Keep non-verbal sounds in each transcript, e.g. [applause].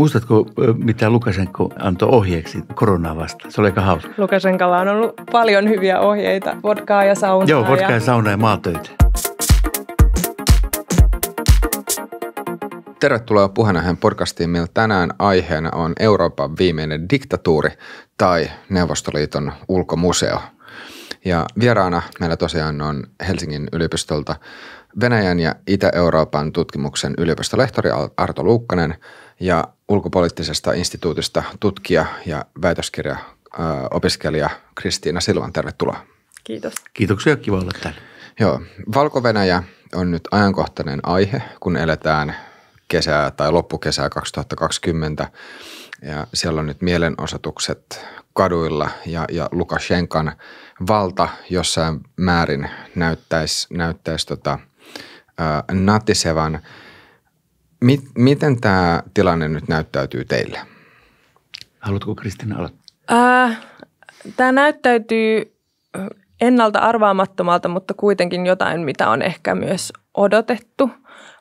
Muistatko, mitä Lukasenko antoi ohjeeksi koronaa vastaan? Se oli aika hauska. Lukasenkalla on ollut paljon hyviä ohjeita, vodkaa ja saunaa. Joo, vodkaa ja, ja saunaa ja maatöitä. Tervetuloa puheenjohtajan podcastiin, millä tänään aiheena on Euroopan viimeinen diktatuuri tai Neuvostoliiton ulkomuseo. Ja vieraana meillä tosiaan on Helsingin yliopistolta Venäjän ja Itä-Euroopan tutkimuksen yliopistolehtori Arto Luukkanen ja ulkopoliittisesta instituutista tutkija ja väitöskirja opiskelija Kristiina Silvan. Tervetuloa. Kiitos. Kiitoksia, kiva olla täällä. Joo, valko on nyt ajankohtainen aihe, kun eletään kesää tai loppukesää 2020 ja siellä on nyt mielenosoitukset kaduilla ja, ja Lukashenkan valta jossain määrin näyttäisi, näyttäisi tota, ää, natisevan – Mit, miten tämä tilanne nyt näyttäytyy teille? Haluatko Kristina aloittaa? Äh, tämä näyttäytyy äh, ennalta arvaamattomalta, mutta kuitenkin jotain, mitä on ehkä myös odotettu.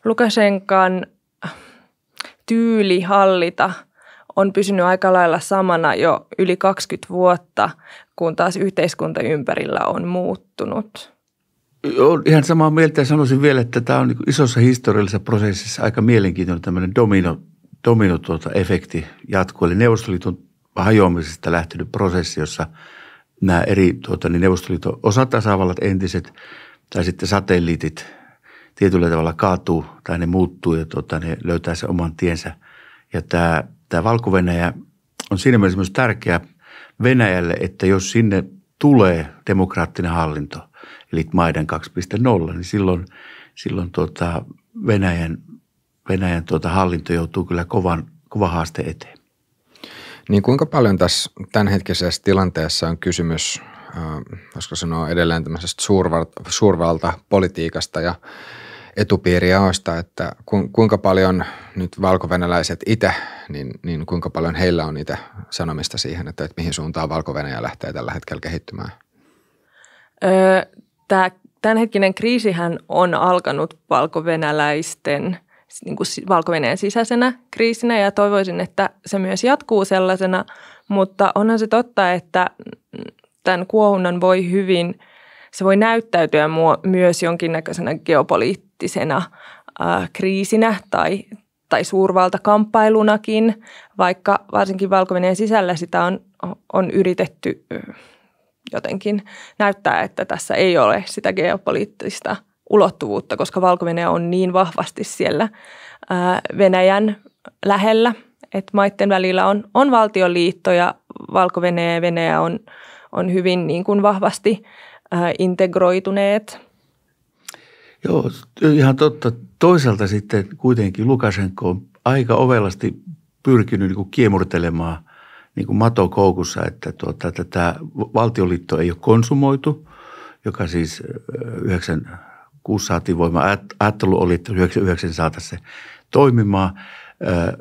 Lukasenkaan äh, tyyli hallita on pysynyt aika lailla samana jo yli 20 vuotta, kun taas yhteiskunta ympärillä on muuttunut. Olen ihan samaa mieltä ja sanoisin vielä, että tämä on niin isossa historiallisessa prosessissa aika mielenkiintoinen tämmöinen domino, domino tuota efekti jatkuu. Eli Neuvostoliiton hajoamisesta lähtenyt prosessi, jossa nämä eri tuota, niin Neuvostoliiton osatasavallat entiset tai sitten satelliitit tietyllä tavalla kaatuu tai ne muuttuu ja tuota, ne löytää sen oman tiensä. Ja tämä, tämä valko on siinä mielessä myös tärkeä Venäjälle, että jos sinne tulee demokraattinen hallinto – eli Maiden 2.0, niin silloin, silloin tuota Venäjän, Venäjän tota hallinto joutuu kyllä kovan, kova haaste eteen. Niin kuinka paljon tässä tämänhetkisessä tilanteessa on kysymys, äh, koska sanoa edelleen tämmöisestä suurvalta, suurvalta politiikasta ja etupiiriaoista, että ku, kuinka paljon nyt valkovenäläiset itse, niin, niin kuinka paljon heillä on itse sanomista siihen, että, että mihin suuntaan valko lähtee tällä hetkellä kehittymään? Öö, tämä tämänhetkinen kriisihän on alkanut valkovenäläisten niin kuin valko sisäisenä kriisinä ja toivoisin, että se myös jatkuu sellaisena, mutta onhan se totta, että tämän kuohunnan voi hyvin, se voi näyttäytyä myös jonkinnäköisenä geopoliittisena kriisinä tai, tai suurvaltakamppailunakin, vaikka varsinkin valko sisällä sitä on, on yritetty jotenkin näyttää, että tässä ei ole sitä geopoliittista ulottuvuutta, koska valko on niin vahvasti siellä Venäjän lähellä, että maiden välillä on, on valtioliitto ja valko ja Venäjä on, on hyvin niin kuin vahvasti integroituneet. Joo, ihan totta. Toisaalta sitten kuitenkin Lukashenko on aika ovelasti pyrkinyt niin kuin kiemurtelemaan niin kuin mato koukussa, että tuota, tätä valtioliitto ei ole konsumoitu, joka siis 96 saatiin voimaan. Ajattelu oli, että 99 saataisiin se toimimaan.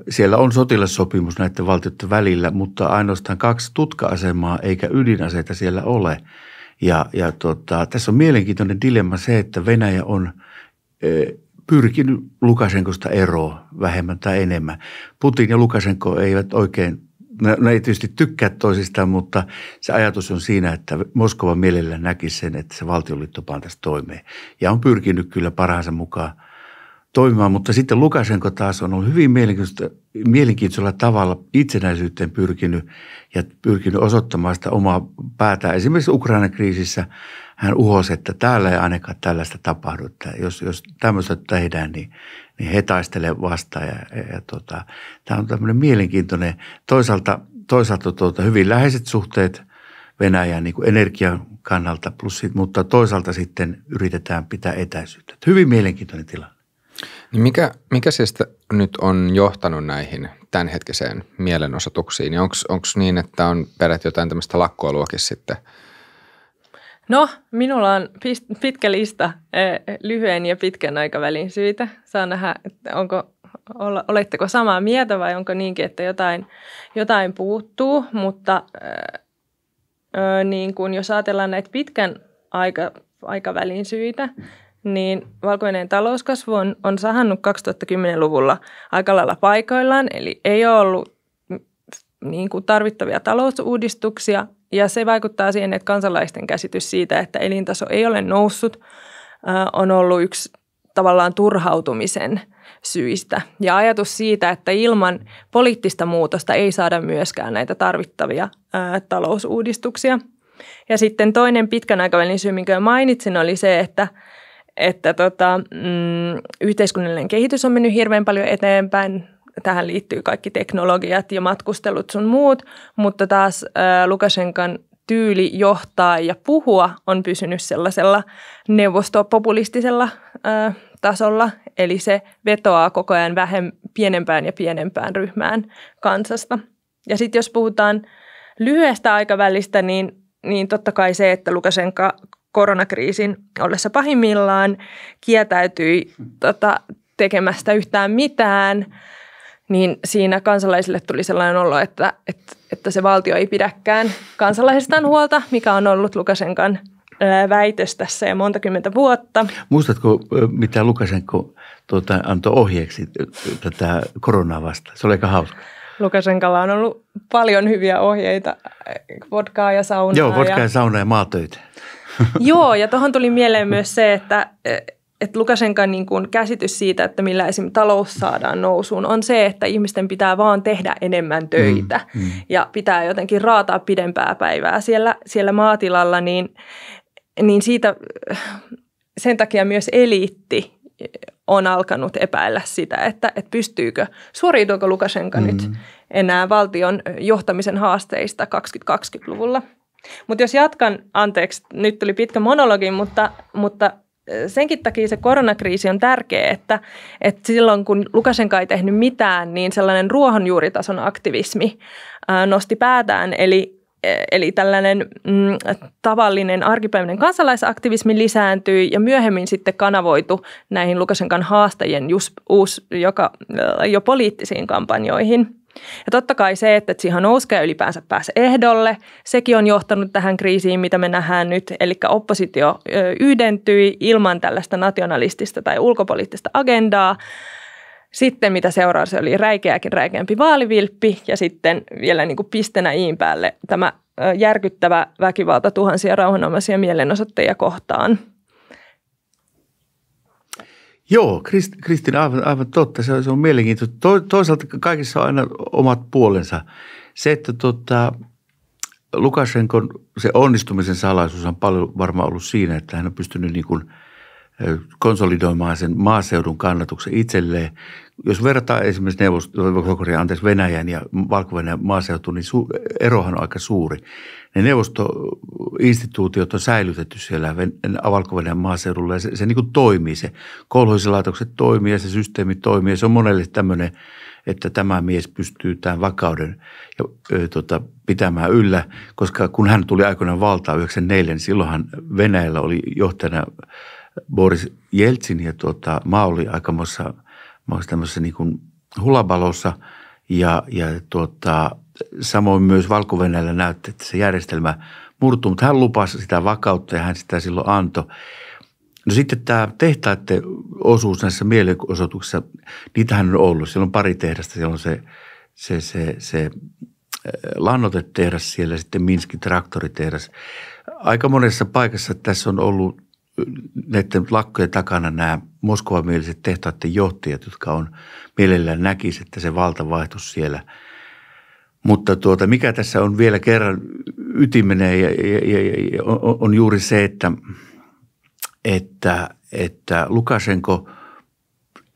Siellä on sotilassopimus näiden valtioiden välillä, mutta ainoastaan kaksi tutka-asemaa eikä ydinaseita siellä ole. Ja, ja tota, tässä on mielenkiintoinen dilemma se, että Venäjä on pyrkinyt Lukasenkosta eroon vähemmän tai enemmän. Putin ja Lukasenko eivät oikein ne, no, ne no ei tietysti tykkää toisistaan, mutta se ajatus on siinä, että Moskova mielellä näki sen, että se valtioliitto pantaisi toimeen. Ja on pyrkinyt kyllä parhaansa mukaan toimimaan, mutta sitten Lukasenko taas on ollut hyvin mielenkiintoisella tavalla itsenäisyyteen pyrkinyt ja pyrkinyt osoittamaan sitä omaa päätään. Esimerkiksi Ukrainan kriisissä hän uhosi, että täällä ei ainakaan tällaista tapahdu, että jos, jos tämmöistä tehdään, niin niin he taistelevat vastaan. Ja, ja, ja tota, tämä on tämmöinen mielenkiintoinen, toisaalta, toisaalta tuota, hyvin läheiset suhteet venäjän niin energian kannalta, plus, mutta toisaalta sitten yritetään pitää etäisyyttä. Hyvin mielenkiintoinen tilanne. Niin mikä, mikä siis nyt on johtanut näihin tämänhetkiseen mielenosoituksiin? Onko niin, että on perät jotain tämmöistä lakkoiluakin sitten – No, minulla on pitkä lista e, lyhyen ja pitkän aikavälin syitä. Saa nähdä, että onko, oletteko samaa mieltä vai onko niinkin, että jotain, jotain puuttuu. Mutta e, e, niin kun jos ajatellaan näitä pitkän aika, aikavälin syitä, niin valkoinen talouskasvu on, on sahannut 2010-luvulla aika lailla paikoillaan, eli ei ole ollut mm, niin kuin tarvittavia talousuudistuksia, ja se vaikuttaa siihen, että kansalaisten käsitys siitä, että elintaso ei ole noussut, on ollut yksi tavallaan turhautumisen syistä. Ja ajatus siitä, että ilman poliittista muutosta ei saada myöskään näitä tarvittavia ää, talousuudistuksia. Ja sitten toinen pitkän aikavälin syy, minkä mainitsin, oli se, että, että tota, mm, yhteiskunnallinen kehitys on mennyt hirveän paljon eteenpäin tähän liittyy kaikki teknologiat ja matkustelut sun muut, mutta taas äh, Lukashenkan tyyli johtaa ja puhua on pysynyt sellaisella neuvostopopulistisella äh, tasolla, eli se vetoaa koko ajan vähän pienempään ja pienempään ryhmään kansasta. Ja sitten jos puhutaan lyhyestä aikavälistä, niin, niin totta kai se, että Lukashenka koronakriisin ollessa pahimmillaan kietäytyi tota, tekemästä yhtään mitään niin siinä kansalaisille tuli sellainen olo, että, että, että se valtio ei pidäkään kansalaisistaan huolta, mikä on ollut Lukasenkan väitös tässä ja monta kymmentä vuotta. Muistatko, mitä Lukasenko tuota, antoi ohjeeksi tätä koronaa vastaan? Se oli aika hauska. Lukasenkalla on ollut paljon hyviä ohjeita, vodkaa ja saunaa. Joo, vodkaa ja, ja saunaa ja maatöitä. Joo, ja tuohon tuli mieleen myös se, että että Lukashenkan niin kuin käsitys siitä, että millä esim. talous saadaan nousuun, on se, että ihmisten pitää vaan tehdä enemmän mm, töitä mm, mm. ja pitää jotenkin raataa pidempää päivää siellä, siellä maatilalla, niin, niin siitä sen takia myös eliitti on alkanut epäillä sitä, että, että pystyykö, suoriutuuko Lukashenka mm. nyt enää valtion johtamisen haasteista 2020-luvulla. Mutta jos jatkan, anteeksi, nyt tuli pitkä monologi, mutta, mutta – senkin takia se koronakriisi on tärkeä, että, että silloin kun Lukasenka ei tehnyt mitään, niin sellainen ruohonjuuritason aktivismi nosti päätään. Eli e, Eli tällainen mm, tavallinen arkipäiväinen kansalaisaktivismi lisääntyi ja myöhemmin sitten kanavoitu näihin Lukasenkan haastajien, just, uus, joka, jo poliittisiin kampanjoihin – ja totta kai se, että Tsihanouska ylipäänsä pääsi ehdolle, sekin on johtanut tähän kriisiin, mitä me nähdään nyt. Eli oppositio yhdentyi ilman tällaista nationalistista tai ulkopoliittista agendaa. Sitten mitä seuraa, se oli räikeäkin räikeämpi vaalivilppi ja sitten vielä niin kuin pistenä iin päälle tämä järkyttävä väkivalta tuhansia rauhanomaisia mielenosoittajia kohtaan – Joo, Krist, Kristina, aivan, aivan totta. Se, on, se on mielenkiintoista. To, toisaalta kaikissa on aina omat puolensa. Se, että tota, Lukashenkon se onnistumisen salaisuus on paljon varmaan ollut siinä, että hän on pystynyt niin kuin konsolidoimaan sen maaseudun kannatuksen itselleen. Jos verrataan esimerkiksi neuvosto, anteeksi, Venäjän ja valko maaseutuun, niin su, erohan on aika suuri ne neuvostoinstituutiot on säilytetty siellä valko maaseudulla ja se, se niin kuin toimii. Se kouluisilaitokset toimii ja se systeemi toimii. Ja se on monelle tämmöinen, että tämä mies pystyy tämän vakauden ja, ö, tota, pitämään yllä, koska kun hän tuli aikoinaan valtaan 94, niin silloinhan Venäjällä oli johtajana Boris Jeltsin ja tuota, maa oli aikamoissa – tämmöisessä niin kuin hulabalossa ja, ja tuota, samoin myös valko näytti, että se järjestelmä murtuu, mutta hän lupasi sitä vakautta ja hän sitä silloin antoi. No sitten tämä tehtaiden osuus näissä mielenosoituksissa, niitähän on ollut. Siellä on pari tehdasta, siellä on se, se, se, se äh, lannotetehdas siellä, sitten Minskin traktoritehdas. Aika monessa paikassa tässä on ollut äh, näiden lakkojen takana nämä Moskovan mieliset tehtaiden johtajat, jotka on mielellään näkisi, että se valta siellä – mutta tuota, mikä tässä on vielä kerran ytimenee ja, ja, ja, ja on, on juuri se, että, että, että Lukasenko,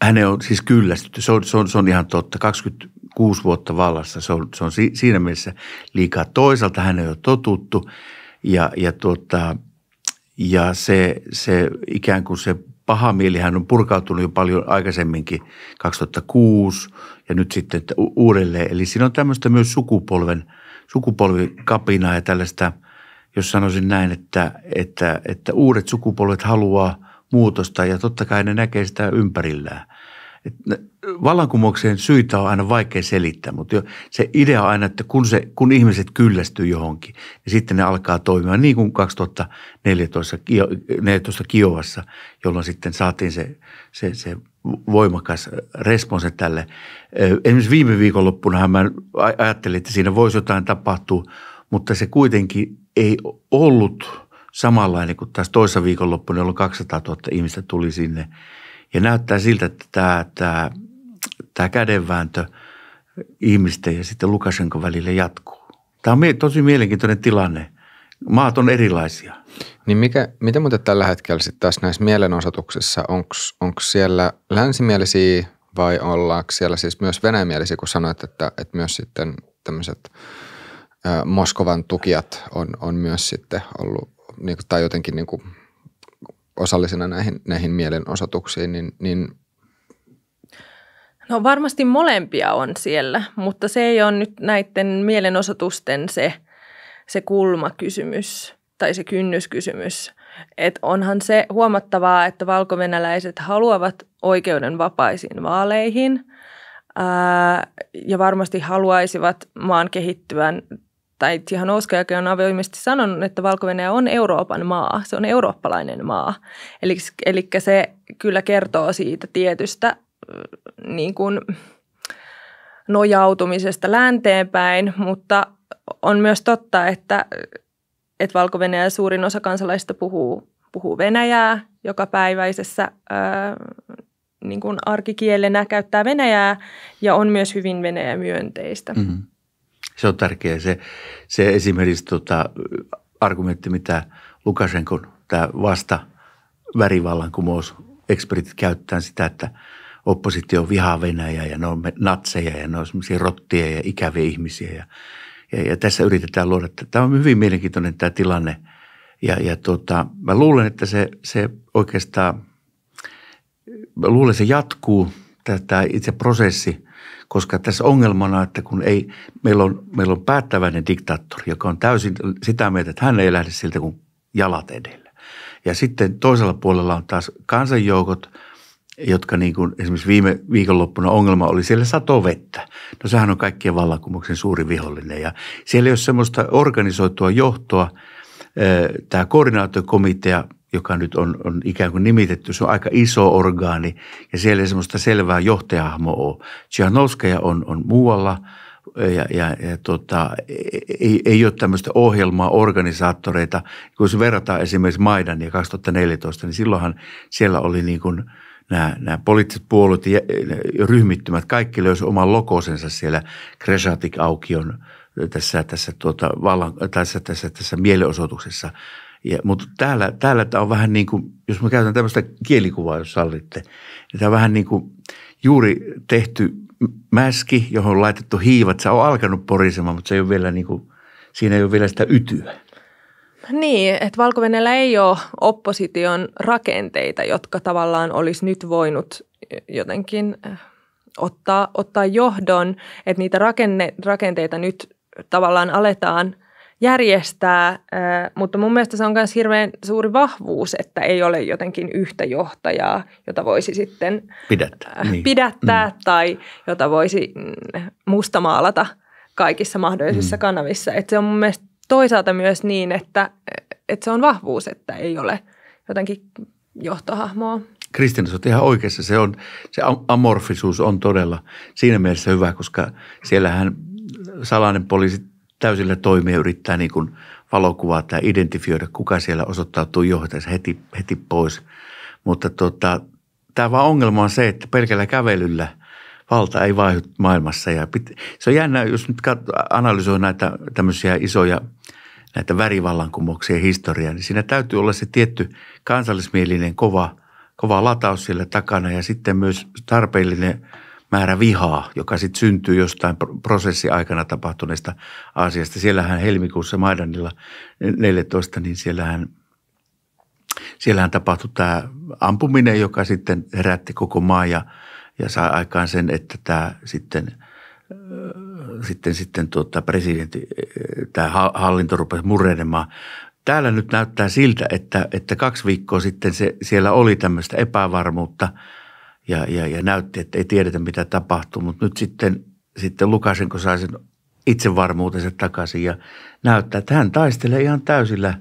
hänen on siis kyllästytty. Se on, se on, se on ihan totta. 26 vuotta vallassa, se on, se on siinä mielessä liikaa. Toisaalta hän on jo totuttu ja, ja, tuota, ja se, se ikään kuin se – paha mielihän on purkautunut jo paljon aikaisemminkin 2006 ja nyt sitten että uudelleen. Eli siinä on tämmöistä myös sukupolven, sukupolvikapinaa ja tällaista, jos sanoisin näin, että, että, että uudet sukupolvet haluaa muutosta ja totta kai ne näkee sitä ympärillään vallankumoukseen syitä on aina vaikea selittää, mutta jo se idea on aina, että kun, se, kun ihmiset kyllästyy johonkin, niin sitten ne alkaa toimia niin kuin 2014 14 Kiovassa, jolloin sitten saatiin se, se, se voimakas responsi tälle. Esimerkiksi viime viikonloppunahan mä ajattelin, että siinä voisi jotain tapahtua, mutta se kuitenkin ei ollut samanlainen kuin taas toisessa viikonloppuna, jolloin 200 000 ihmistä tuli sinne – ja näyttää siltä, että tämä, tämä, tämä kädenvääntö ihmisten ja sitten Lukashenko välillä jatkuu. Tämä on tosi mielenkiintoinen tilanne. Maat on erilaisia. Niin mikä, mitä muuten tällä hetkellä sitten taas näissä mielenosoituksissa, onko siellä länsimielisiä vai ollaanko siellä siis myös venäjämielisiä, kun sanoit, että, että myös sitten tämmöiset Moskovan tukijat on, on myös sitten ollut, niin kuin, tai jotenkin niin kuin osallisena näihin, näihin mielenosoituksiin, niin, niin No varmasti molempia on siellä, mutta se ei ole nyt näiden mielenosoitusten se, se kulmakysymys tai se kynnyskysymys. Et onhan se huomattavaa, että valkovenäläiset haluavat oikeuden vapaisiin vaaleihin ää, ja varmasti haluaisivat maan kehittyvän tai Ouskajakin on avoimesti sanonut, että valko on Euroopan maa, se on eurooppalainen maa. Eli, eli se kyllä kertoo siitä tietystä niin kuin, nojautumisesta länteenpäin, mutta on myös totta, että, että valko suurin osa kansalaisista puhuu, puhuu Venäjää päiväisessä ää, niin kuin arkikielenä, käyttää Venäjää ja on myös hyvin Venäjä myönteistä. Mm-hmm. Se on tärkeä se, se esimerkiksi tota, argumentti, mitä Lukashenkon tämä vasta värivallankumous ekspertit käyttää sitä, että oppositio vihaa Venäjää ja ne on natseja ja ne on semmoisia rottia ja ikäviä ihmisiä. Ja, ja, ja tässä yritetään luoda, että tämä on hyvin mielenkiintoinen tämä tilanne. Ja, ja tota, mä luulen, että se, se oikeastaan, mä luulen, että se jatkuu – tämä itse prosessi, koska tässä ongelmana, että kun ei, meillä on, meillä on päättäväinen diktaattori, joka on täysin sitä mieltä, että hän ei lähde siltä kuin jalat edellä. Ja sitten toisella puolella on taas kansanjoukot, jotka niin kuin esimerkiksi viime viikonloppuna ongelma oli siellä satovettä. No sehän on kaikkien vallankumouksen suuri vihollinen ja siellä ei ole semmoista organisoitua johtoa. Tämä koordinaatiokomitea – joka nyt on, on ikään kuin nimitetty, se on aika iso orgaani ja siellä ei semmoista selvää johtajahmoa ole. Tsihanouskaja on, on muualla ja, ja, ja tota, ei, e, ei ole tämmöistä ohjelmaa, organisaattoreita. Kun se verrataan esimerkiksi Maidan ja 2014, niin silloinhan siellä oli niin kuin nämä, nämä poliittiset puolueet ja ryhmittymät, kaikki löysi oman lokosensa siellä kresatik aukion tässä, tässä, tuota, vallan, tässä, tässä, tässä mielenosoituksessa. Ja, mutta täällä, täällä tämä on vähän niin kuin, jos mä käytän tämmöistä kielikuvaa, jos sallitte, niin tämä on vähän niin kuin juuri tehty mäski, johon on laitettu hiivat. Se on alkanut porisemaan, mutta se ei ole vielä niin kuin, siinä ei ole vielä sitä ytyä. Niin, että valko ei ole opposition rakenteita, jotka tavallaan olisi nyt voinut jotenkin äh, ottaa, ottaa johdon, että niitä rakenne, rakenteita nyt tavallaan aletaan järjestää, mutta mun mielestä se on myös hirveän suuri vahvuus, että ei ole jotenkin yhtä johtajaa, jota voisi sitten äh, pidättää, niin. pidättää mm. tai jota voisi mm, mustamaalata kaikissa mahdollisissa mm. kanavissa. Et se on mun mielestä toisaalta myös niin, että, äh, että se on vahvuus, että ei ole jotenkin johtohahmoa. Kristina, olet ihan oikeassa. Se, on, se amorfisuus on todella siinä mielessä hyvä, koska siellähän salainen poliisi täysillä toimia, yrittää niin kuin valokuvaa tai identifioida, kuka siellä osoittautuu johtajansa heti, heti pois. Mutta tota, tämä vaan ongelma on se, että pelkällä kävelyllä valta ei vaihdu maailmassa. Ja pit- se on jännä, jos nyt kat- analysoi näitä tämmöisiä isoja näitä värivallankumouksia historiaa, niin siinä täytyy olla se tietty kansallismielinen kova, kova lataus siellä takana ja sitten myös tarpeellinen – määrä vihaa, joka sitten syntyy jostain prosessiaikana tapahtuneesta asiasta. Siellähän helmikuussa Maidanilla 14, niin siellähän, siellähän tapahtui tämä ampuminen, joka sitten herätti koko maa ja, ja sai aikaan sen, että tämä sitten äh, – sitten, sitten tuota, presidentti, äh, tämä hallinto rupesi murenemaan. Täällä nyt näyttää siltä, että, että kaksi viikkoa sitten se, siellä oli tämmöistä epävarmuutta – ja, ja, ja näytti, että ei tiedetä mitä tapahtuu, mutta nyt sitten, sitten Lukasenko sai sen itsevarmuutensa takaisin ja näyttää, että hän taistelee ihan täysillä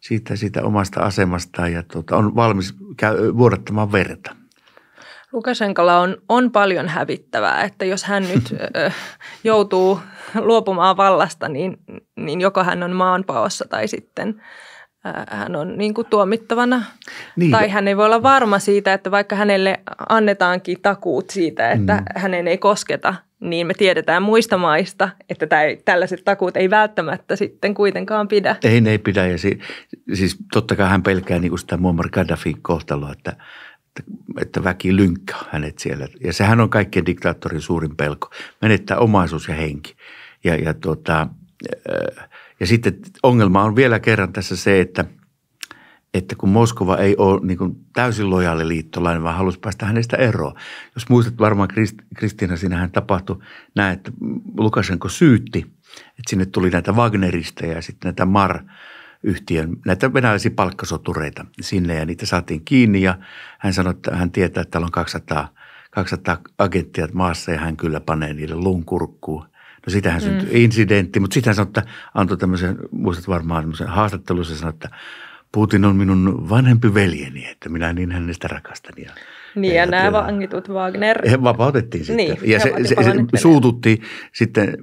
siitä, siitä omasta asemastaan ja tuota, on valmis käy, vuodattamaan verta. Lukashenkalla on, on paljon hävittävää, että jos hän nyt [laughs] ö, joutuu luopumaan vallasta, niin, niin joko hän on maanpaossa tai sitten – hän on niin kuin tuomittavana. Niin. Tai hän ei voi olla varma siitä, että vaikka hänelle annetaankin takuut siitä, että mm. hänen ei kosketa, niin me tiedetään muista maista, että täi, tällaiset takuut ei välttämättä sitten kuitenkaan pidä. Ei, ne ei pidä. Ja si, siis totta kai hän pelkää niin kuin sitä Muammar Gaddafin kohtaloa, että, että, että väki lynkkää hänet siellä. Ja sehän on kaikkien diktaattorin suurin pelko, menettää omaisuus ja henki. Ja, ja tuota, äh, ja sitten ongelma on vielä kerran tässä se, että, että kun Moskova ei ole niin kuin täysin lojaali liittolainen, vaan halusi päästä hänestä eroon. Jos muistat varmaan Krist, Kristiina, siinähän tapahtui näin, että Lukashenko syytti, että sinne tuli näitä Wagnerista ja sitten näitä Mar yhtiön, näitä venäläisiä palkkasotureita sinne ja niitä saatiin kiinni ja hän sanoi, että hän tietää, että täällä on 200, 200 agenttia maassa ja hän kyllä panee niille lunkurkkuun. No sitähän mm. syntyi incidentti, mutta sitähän sanoi, että antoi tämmöisen, muistat varmaan tämmöisen haastattelun, se sanoi, että Putin on minun vanhempi veljeni, että minä niin hänestä rakastan. Ja, niin, ja, ja nämä vangitut Wagner. He vapautettiin sitten. Niin, ja se, se, se suututti sitten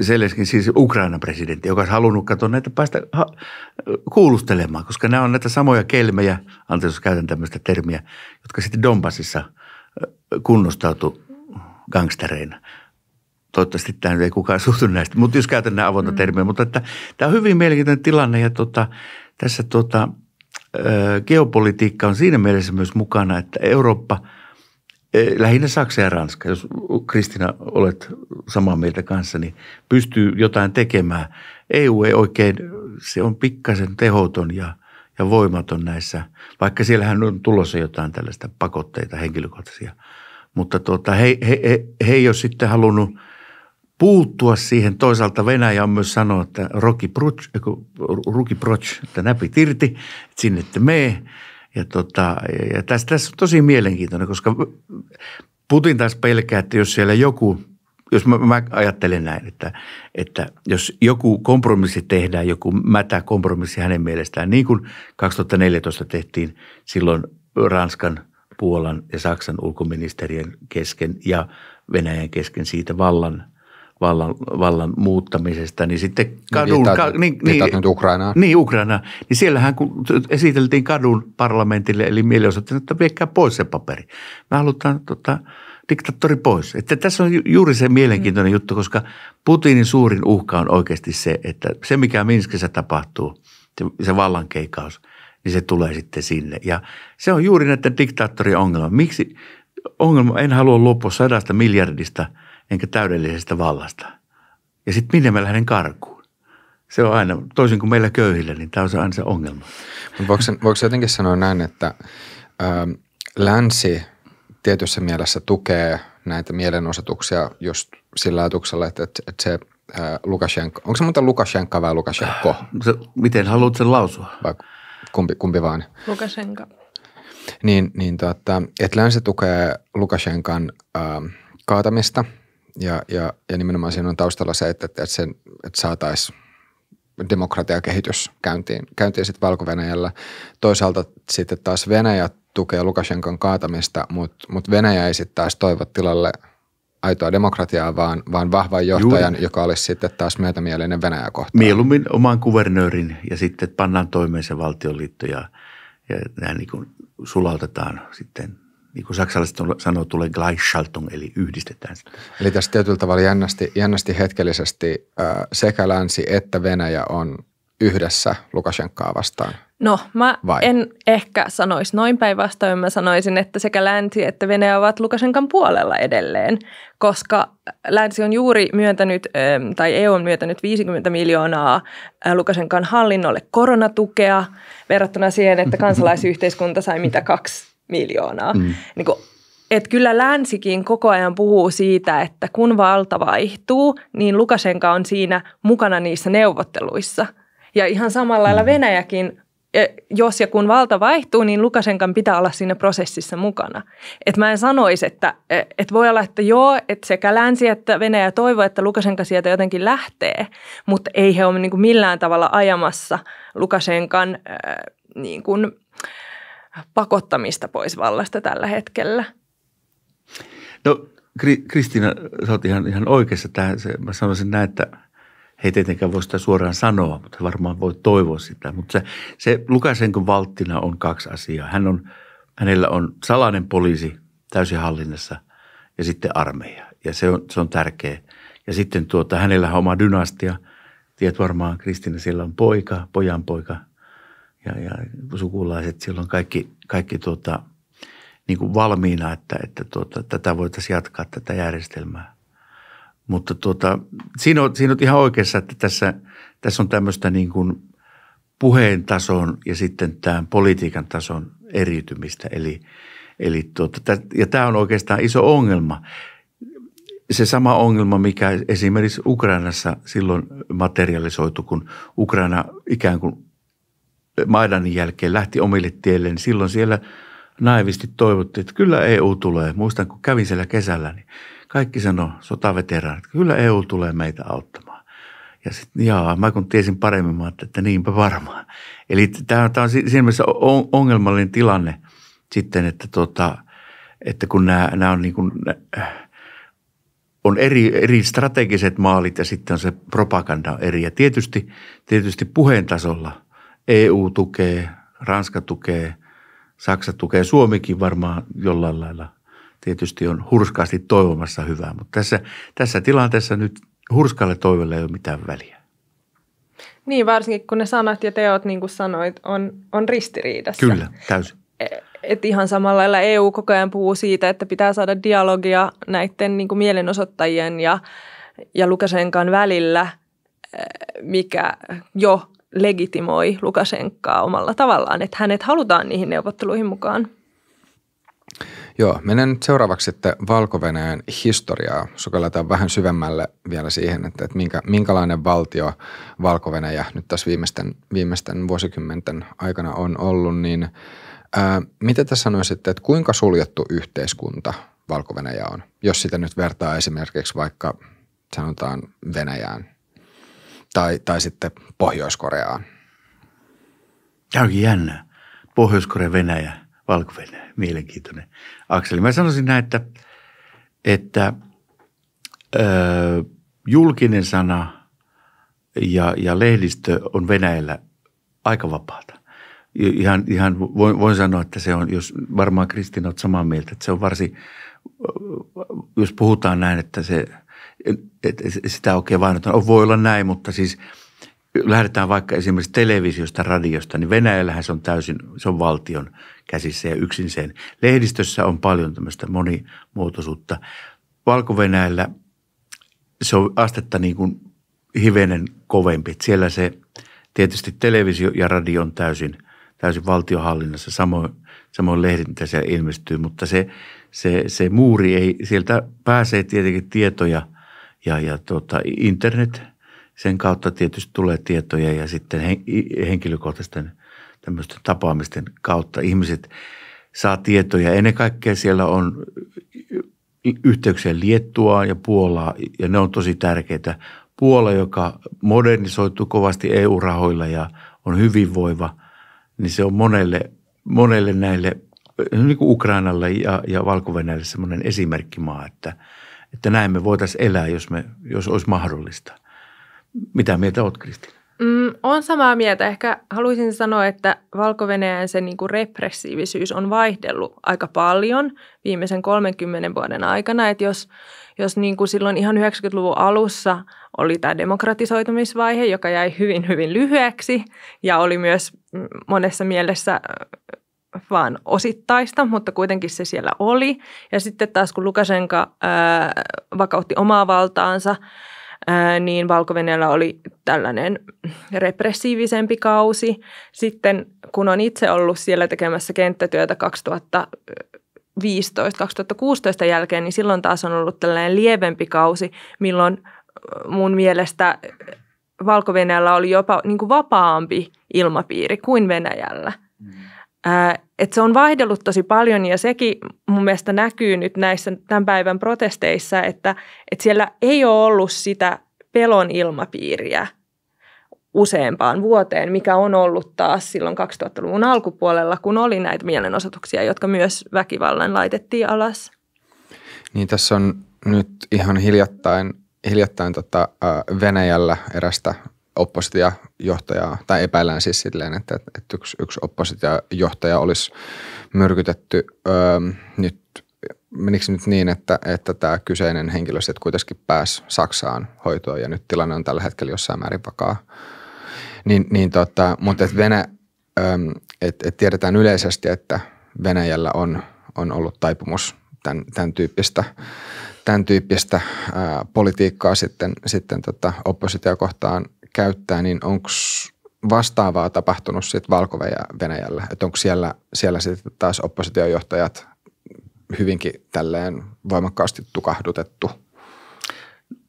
Seleskin, eh, eh, siis Ukrainan presidentti, joka olisi halunnut katsoa näitä päästä kuulustelemaan, koska nämä on näitä samoja kelmejä, anteeksi jos käytän tämmöistä termiä, jotka sitten Donbassissa eh, kunnostautu gangstereina – toivottavasti tähän ei kukaan suhtu näistä, mutta jos käytän nämä avointa mm. termiä. Mutta että, tämä on hyvin mielenkiintoinen tilanne ja tota, tässä tota, geopolitiikka on siinä mielessä myös mukana, että Eurooppa, lähinnä Saksa ja Ranska, jos Kristina olet samaa mieltä kanssa, niin pystyy jotain tekemään. EU ei oikein, se on pikkasen tehoton ja, ja voimaton näissä, vaikka siellähän on tulossa jotain tällaista pakotteita henkilökohtaisia. Mutta tuota, he, he, he, he ei ole sitten halunnut – puuttua siihen. Toisaalta Venäjä on myös sanonut, että Rocky Proch, Ruki Proch että näpit irti, että sinne te mee. Ja, tota, ja tässä, tässä on tosi mielenkiintoinen, koska Putin taas pelkää, että jos siellä joku, jos mä, mä ajattelen näin, että, että jos joku kompromissi tehdään, joku mätä kompromissi hänen mielestään, niin kuin 2014 tehtiin silloin Ranskan – Puolan ja Saksan ulkoministerien kesken ja Venäjän kesken siitä vallan vallan, vallan muuttamisesta, niin sitten niin, kadun... Viitaat, ka, niin, viitaat niin, nyt Ukrainaan. Niin, Ukrainaan. Niin siellähän kun esiteltiin kadun parlamentille, eli mielenosoittajille, että viekää pois se paperi. Me halutaan tota, diktattori pois. Että tässä on juuri se mielenkiintoinen mm. juttu, koska Putinin suurin uhka on oikeasti se, että se mikä Minskissä tapahtuu, se vallankeikaus, niin se tulee sitten sinne. Ja se on juuri näiden diktaattorien ongelma. Miksi ongelma, en halua luopua sadasta miljardista – enkä täydellisestä vallasta. Ja sitten minne mä lähden karkuun? Se on aina, toisin kuin meillä köyhillä, niin tämä on aina se ongelma. Voiko, voiko jotenkin sanoa näin, että ö, ähm, länsi tietyssä mielessä tukee näitä mielenosoituksia just sillä ajatuksella, että, että, että se äh, Lukashenko, onko se muuta Lukashenka vai Lukashenko? Se, miten haluat sen lausua? Vai kumpi, kumpi vaan? Lukashenka. Niin, niin tota, että länsi tukee Lukashenkan ö, ähm, kaatamista – ja, ja, ja nimenomaan siinä on taustalla se, että, että, sen, että saataisiin demokratiakehitys käyntiin, käyntiin sitten valko -Venäjällä. Toisaalta sitten taas Venäjä tukee Lukashenkan kaatamista, mutta mut Venäjä ei sitten taas toivo tilalle aitoa demokratiaa, vaan, vaan vahvan johtajan, Juuri. joka olisi sitten taas myötämielinen Venäjä kohtaan. Mieluummin oman kuvernöörin ja sitten pannaan toimeen se valtionliitto ja, ja nämä niin sulautetaan sitten niin kuin saksalaiset sanoo, tulee Gleichschaltung, eli yhdistetään Eli tässä tietyllä tavalla jännästi, jännästi hetkellisesti sekä länsi että Venäjä on yhdessä Lukashenkaa vastaan? No, mä Vai? en ehkä sanoisi noin päinvastoin. Mä sanoisin, että sekä länsi että Venäjä ovat Lukashenkan puolella edelleen, koska länsi on juuri myöntänyt, tai EU on myöntänyt 50 miljoonaa Lukashenkan hallinnolle koronatukea verrattuna siihen, että kansalaisyhteiskunta sai mitä kaksi miljoonaa. Mm. Niin kuin, et kyllä länsikin koko ajan puhuu siitä, että kun valta vaihtuu, niin Lukashenka on siinä mukana niissä neuvotteluissa. Ja ihan samalla lailla mm. Venäjäkin, jos ja kun valta vaihtuu, niin Lukashenkan pitää olla siinä prosessissa mukana. Et mä en sanoisi, että että voi olla, että joo, että sekä länsi että Venäjä toivoo, että Lukashenka sieltä jotenkin lähtee, mutta ei he ole niin millään tavalla ajamassa Lukashenkan äh, niin kuin – pakottamista pois vallasta tällä hetkellä? No Kristiina, sä oot ihan, ihan oikeassa. Tähän, mä sanoisin näin, että he ei tietenkään voi sitä suoraan sanoa, mutta varmaan voi toivoa sitä. Mutta se, se Lukasenkon valttina on kaksi asiaa. Hän on, hänellä on salainen poliisi täysin hallinnassa ja sitten armeija. Ja se on, se on tärkeä. Ja sitten tuota, hänellä on oma dynastia. Tiedät varmaan, Kristina, siellä on poika, pojan poika, ja, ja sukulaiset silloin kaikki, kaikki tuota, niin kuin valmiina, että, että tuota, tätä voitaisiin jatkaa tätä järjestelmää. Mutta tuota, siinä, on, siinä on ihan oikeassa, että tässä, tässä on tämmöistä niin kuin puheen tason ja sitten tämän politiikan tason eriytymistä. Eli, eli tuota, ja tämä on oikeastaan iso ongelma. Se sama ongelma, mikä esimerkiksi Ukrainassa silloin materialisoitu, kun Ukraina ikään kuin Maidanin jälkeen lähti omille tielle, niin silloin siellä naivisti toivottiin, että kyllä EU tulee. Muistan, kun kävin siellä kesällä, niin kaikki sanoi, sotaveteraan, että kyllä EU tulee meitä auttamaan. Ja sitten jaa, mä kun tiesin paremmin, mä että niinpä varmaan. Eli tämä on siinä mielessä ongelmallinen tilanne sitten, että, tota, että kun nämä, nämä on niin kuin, on eri, eri strategiset maalit ja sitten on se propaganda eri. Ja tietysti, tietysti puheen tasolla – EU tukee, Ranska tukee, Saksa tukee, Suomikin varmaan jollain lailla tietysti on hurskaasti toivomassa hyvää, mutta tässä, tässä tilanteessa nyt hurskalle toivolle ei ole mitään väliä. Niin, varsinkin kun ne sanat ja teot, niin kuin sanoit, on, on ristiriidassa. Kyllä, täysin. E, et ihan samalla lailla EU koko ajan puhuu siitä, että pitää saada dialogia näiden niin kuin mielenosoittajien ja, ja Lukasenkaan välillä, e, mikä jo legitimoi Lukasenkaa omalla tavallaan, että hänet halutaan niihin neuvotteluihin mukaan. Joo, menen nyt seuraavaksi sitten valko historiaa. Sukelletaan vähän syvemmälle vielä siihen, että, että minkä, minkälainen valtio valko nyt tässä viimeisten, viimeisten vuosikymmenten aikana on ollut, niin ää, mitä te sanoisitte, että kuinka suljettu yhteiskunta valko on, jos sitä nyt vertaa esimerkiksi vaikka sanotaan Venäjään tai, tai sitten Pohjois-Koreaan. Tämä onkin jännä. Pohjois-Korea, Venäjä, valko -Venäjä. mielenkiintoinen akseli. Mä sanoisin näin, että, että ö, julkinen sana ja, ja lehdistö on Venäjällä aika vapaata. Ihan, ihan voin, voin sanoa, että se on, jos varmaan Kristiina olet samaa mieltä, että se on varsin, jos puhutaan näin, että se – et, et sitä oikein vaan, että oh, voi olla näin, mutta siis lähdetään vaikka esimerkiksi televisiosta, radiosta, niin Venäjällähän se on täysin, se on valtion käsissä ja yksin sen. Lehdistössä on paljon tämmöistä monimuotoisuutta. valko se on astetta niin kuin hivenen kovempi. Siellä se tietysti televisio ja radio on täysin, täysin valtiohallinnassa, samoin, samoin lehdit, mitä siellä ilmestyy, mutta se, se, se muuri ei, sieltä pääsee tietenkin tietoja – ja, ja tota, internet, sen kautta tietysti tulee tietoja ja sitten henkilökohtaisten tämmöisten tapaamisten kautta ihmiset saa tietoja. Ennen kaikkea siellä on yhteyksiä Liettua ja Puolaa ja ne on tosi tärkeitä. Puola, joka modernisoituu kovasti EU-rahoilla ja on hyvinvoiva, niin se on monelle, monelle näille, niin kuin Ukrainalle ja, ja valko semmoinen esimerkkimaa, että – että näin me voitaisiin elää, jos, me, jos olisi mahdollista. Mitä mieltä olet, Kristi? Mm, on samaa mieltä. Ehkä haluaisin sanoa, että valko se niin kuin repressiivisyys on vaihdellut aika paljon viimeisen 30 vuoden aikana. Että jos, jos niin kuin silloin ihan 90-luvun alussa oli tämä demokratisoitumisvaihe, joka jäi hyvin, hyvin lyhyeksi ja oli myös mm, monessa mielessä vaan osittaista, mutta kuitenkin se siellä oli. Ja sitten taas kun Lukasenka vakautti omaa valtaansa, niin valko oli tällainen repressiivisempi kausi. Sitten kun on itse ollut siellä tekemässä kenttätyötä 2000 2015-2016 jälkeen, niin silloin taas on ollut tällainen lievempi kausi, milloin mun mielestä valko oli jopa niin kuin vapaampi ilmapiiri kuin Venäjällä – et se on vaihdellut tosi paljon ja sekin mun mielestä näkyy nyt näissä tämän päivän protesteissa, että, että siellä ei ole ollut sitä pelon ilmapiiriä useampaan vuoteen, mikä on ollut taas silloin 2000-luvun alkupuolella, kun oli näitä mielenosoituksia, jotka myös väkivallan laitettiin alas. Niin tässä on nyt ihan hiljattain, hiljattain tota, Venäjällä erästä oppositiojohtajaa, tai epäillään siis silleen, että, että yksi, yksi oppositiojohtaja olisi myrkytetty öö, nyt menikö nyt niin, että, että tämä kyseinen henkilö sitten kuitenkin pääsi Saksaan hoitoon ja nyt tilanne on tällä hetkellä jossain määrin vakaa. Niin, niin tota, mutta et Venä, et, et tiedetään yleisesti, että Venäjällä on, on ollut taipumus tämän, tämän tyyppistä, tämän tyyppistä ää, politiikkaa sitten, sitten tota oppositiokohtaan käyttää, niin onko vastaavaa tapahtunut sitten Valko-Venäjällä? Että onko siellä, siellä sitten taas oppositiojohtajat hyvinkin tälleen voimakkaasti tukahdutettu?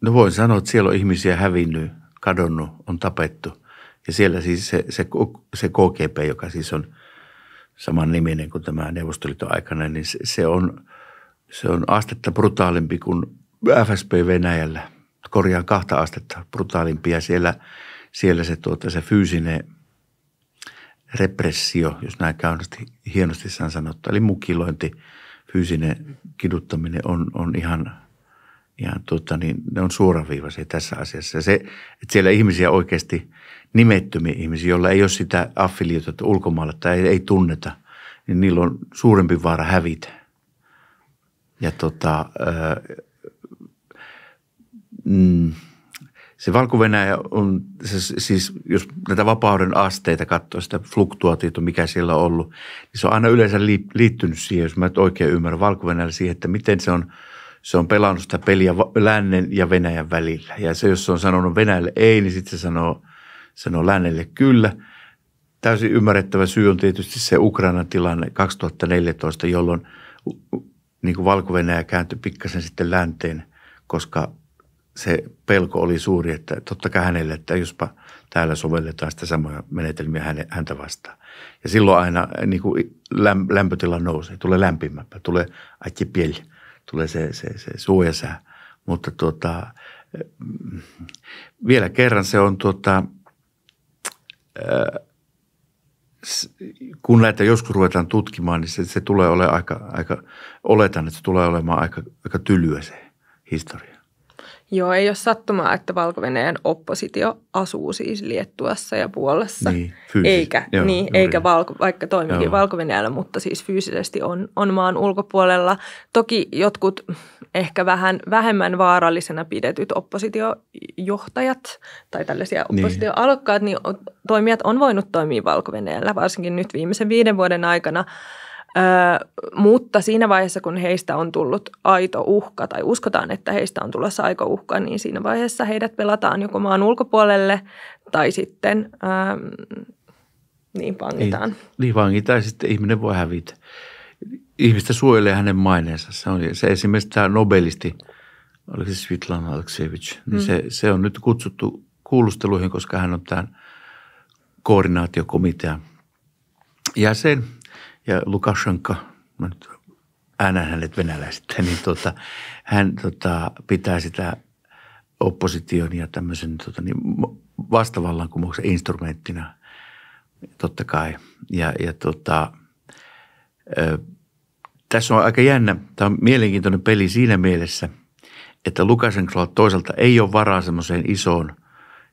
No voin sanoa, että siellä on ihmisiä hävinnyt, kadonnut, on tapettu. Ja siellä siis se, se, se KGP, joka siis on saman niminen kuin tämä Neuvostoliiton aikana, niin se, se on, se on astetta brutaalimpi kuin FSB Venäjällä – korjaan kahta astetta brutaalimpia. Siellä, siellä se, tuota, se fyysinen repressio, jos näin hienosti saan sanottu, eli mukilointi, fyysinen kiduttaminen on, on ihan, ihan tuota, niin ne on suoraviivaisia tässä asiassa. se, että siellä ihmisiä oikeasti, nimettömiä ihmisiä, joilla ei ole sitä affiliota ulkomailla tai ei, ei tunneta, niin niillä on suurempi vaara hävitä. Ja tota, mm, se valko on, se, siis jos näitä vapauden asteita katsoo, sitä fluktuatiota, mikä siellä on ollut, niin se on aina yleensä liittynyt siihen, jos mä et oikein ymmärrän, valko siihen, että miten se on, se on pelannut sitä peliä lännen ja Venäjän välillä. Ja se, jos se on sanonut Venäjälle ei, niin sitten se sanoo, sanoo lännelle kyllä. Täysin ymmärrettävä syy on tietysti se Ukrainan tilanne 2014, jolloin niin valko kääntyi pikkasen sitten länteen, koska – se pelko oli suuri, että totta kai hänelle, että jospa täällä sovelletaan sitä samoja menetelmiä häntä vastaan. Ja silloin aina eh, niin kuin lämpötila nousee, tulee lämpimämpää, tulee aitki pieli, tulee se, se, se suojasää. Mutta tuota, eh, vielä kerran se on tuota, eh, kun näitä joskus ruvetaan tutkimaan, niin se, se tulee olemaan aika, aika, oletan, että se tulee olemaan aika, aika tylyä se historia. Joo, ei ole sattumaa, että valko oppositio asuu siis Liettuassa ja Puolassa. Niin, eikä, joo, niin, eikä valko, vaikka toimikin valko mutta siis fyysisesti on, on maan ulkopuolella. Toki jotkut ehkä vähän vähemmän vaarallisena pidetyt oppositiojohtajat tai tällaisia niin. oppositioalokkaat, niin, niin toimijat on voinut toimia valko varsinkin nyt viimeisen viiden vuoden aikana – Öö, mutta siinä vaiheessa, kun heistä on tullut aito uhka tai uskotaan, että heistä on tulossa aika uhka, niin siinä vaiheessa heidät pelataan joko maan ulkopuolelle tai sitten öö, niin vangitaan. Niin, niin vangitaan ja sitten ihminen voi hävitä. Ihmistä suojelee hänen maineensa. Se, on, se esimerkiksi tämä nobelisti, oliko se Svitlana Aleksevich, niin mm. se, se on nyt kutsuttu kuulusteluihin, koska hän on tämän koordinaatiokomitean jäsen – ja Lukashenka, mä nyt äänän hänet venäläistä, niin tota, hän tota, pitää sitä opposition ja tämmöisen tota, niin vastavallankumouksen instrumenttina totta kai. Ja, ja tota, ö, tässä on aika jännä, tämä on mielenkiintoinen peli siinä mielessä, että Lukashenkalla toisaalta ei ole varaa semmoiseen isoon,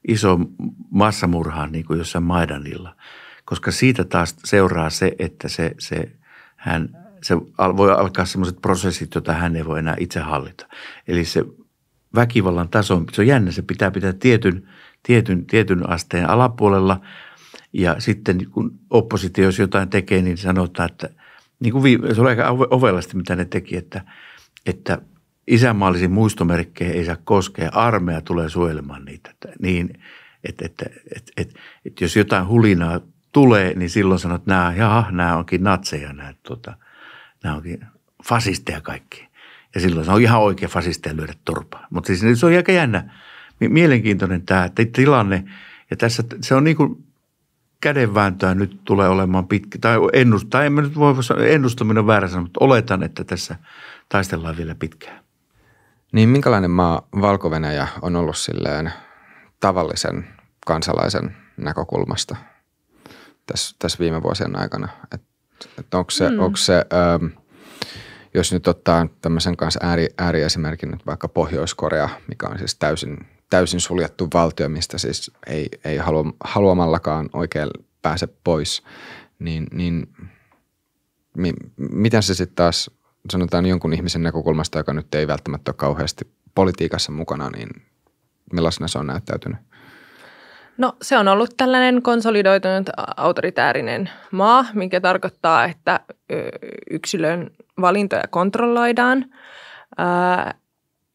isoon massamurhaan niin kuin jossain Maidanilla – koska siitä taas seuraa se, että se, se, hän, se voi alkaa sellaiset prosessit, joita hän ei voi enää itse hallita. Eli se väkivallan taso, se on jännä, se pitää pitää tietyn, tietyn, tietyn asteen alapuolella. Ja sitten kun oppositio, jos jotain tekee, niin sanotaan, että niin kuin viime, se oli aika ovelasti, mitä ne teki, että, että isänmaallisiin muistomerkkeihin ei saa koskea, armeija tulee suojelemaan niitä. Että, niin, että, että, että, että, että jos jotain hulinaa tulee, niin silloin sanot, että nämä, jaha, nämä onkin natseja, nämä, tota, nämä onkin fasisteja kaikki. Ja silloin se on ihan oikea fasisteja lyödä turpaa. Mutta siis se on aika jännä, mielenkiintoinen tämä tilanne. Ja tässä se on niin kuin kädenvääntöä nyt tulee olemaan pitkä, tai ennustaa, en nyt voi sanoa, ennustaminen on väärä sanoa, mutta oletan, että tässä taistellaan vielä pitkään. Niin minkälainen maa valko on ollut silleen tavallisen kansalaisen näkökulmasta – tässä, tässä viime vuosien aikana. Et, et onko se, mm. onko se ähm, jos nyt ottaa tämmöisen kanssa ääri, ääriesimerkin nyt vaikka Pohjois-Korea, mikä on siis täysin, täysin suljettu valtio, mistä siis ei, ei halua, haluamallakaan oikein pääse pois, niin, niin mi, miten se sitten taas sanotaan jonkun ihmisen näkökulmasta, joka nyt ei välttämättä ole kauheasti politiikassa mukana, niin millaisena se on näyttäytynyt? No se on ollut tällainen konsolidoitunut autoritäärinen maa, mikä tarkoittaa, että yksilön valintoja kontrolloidaan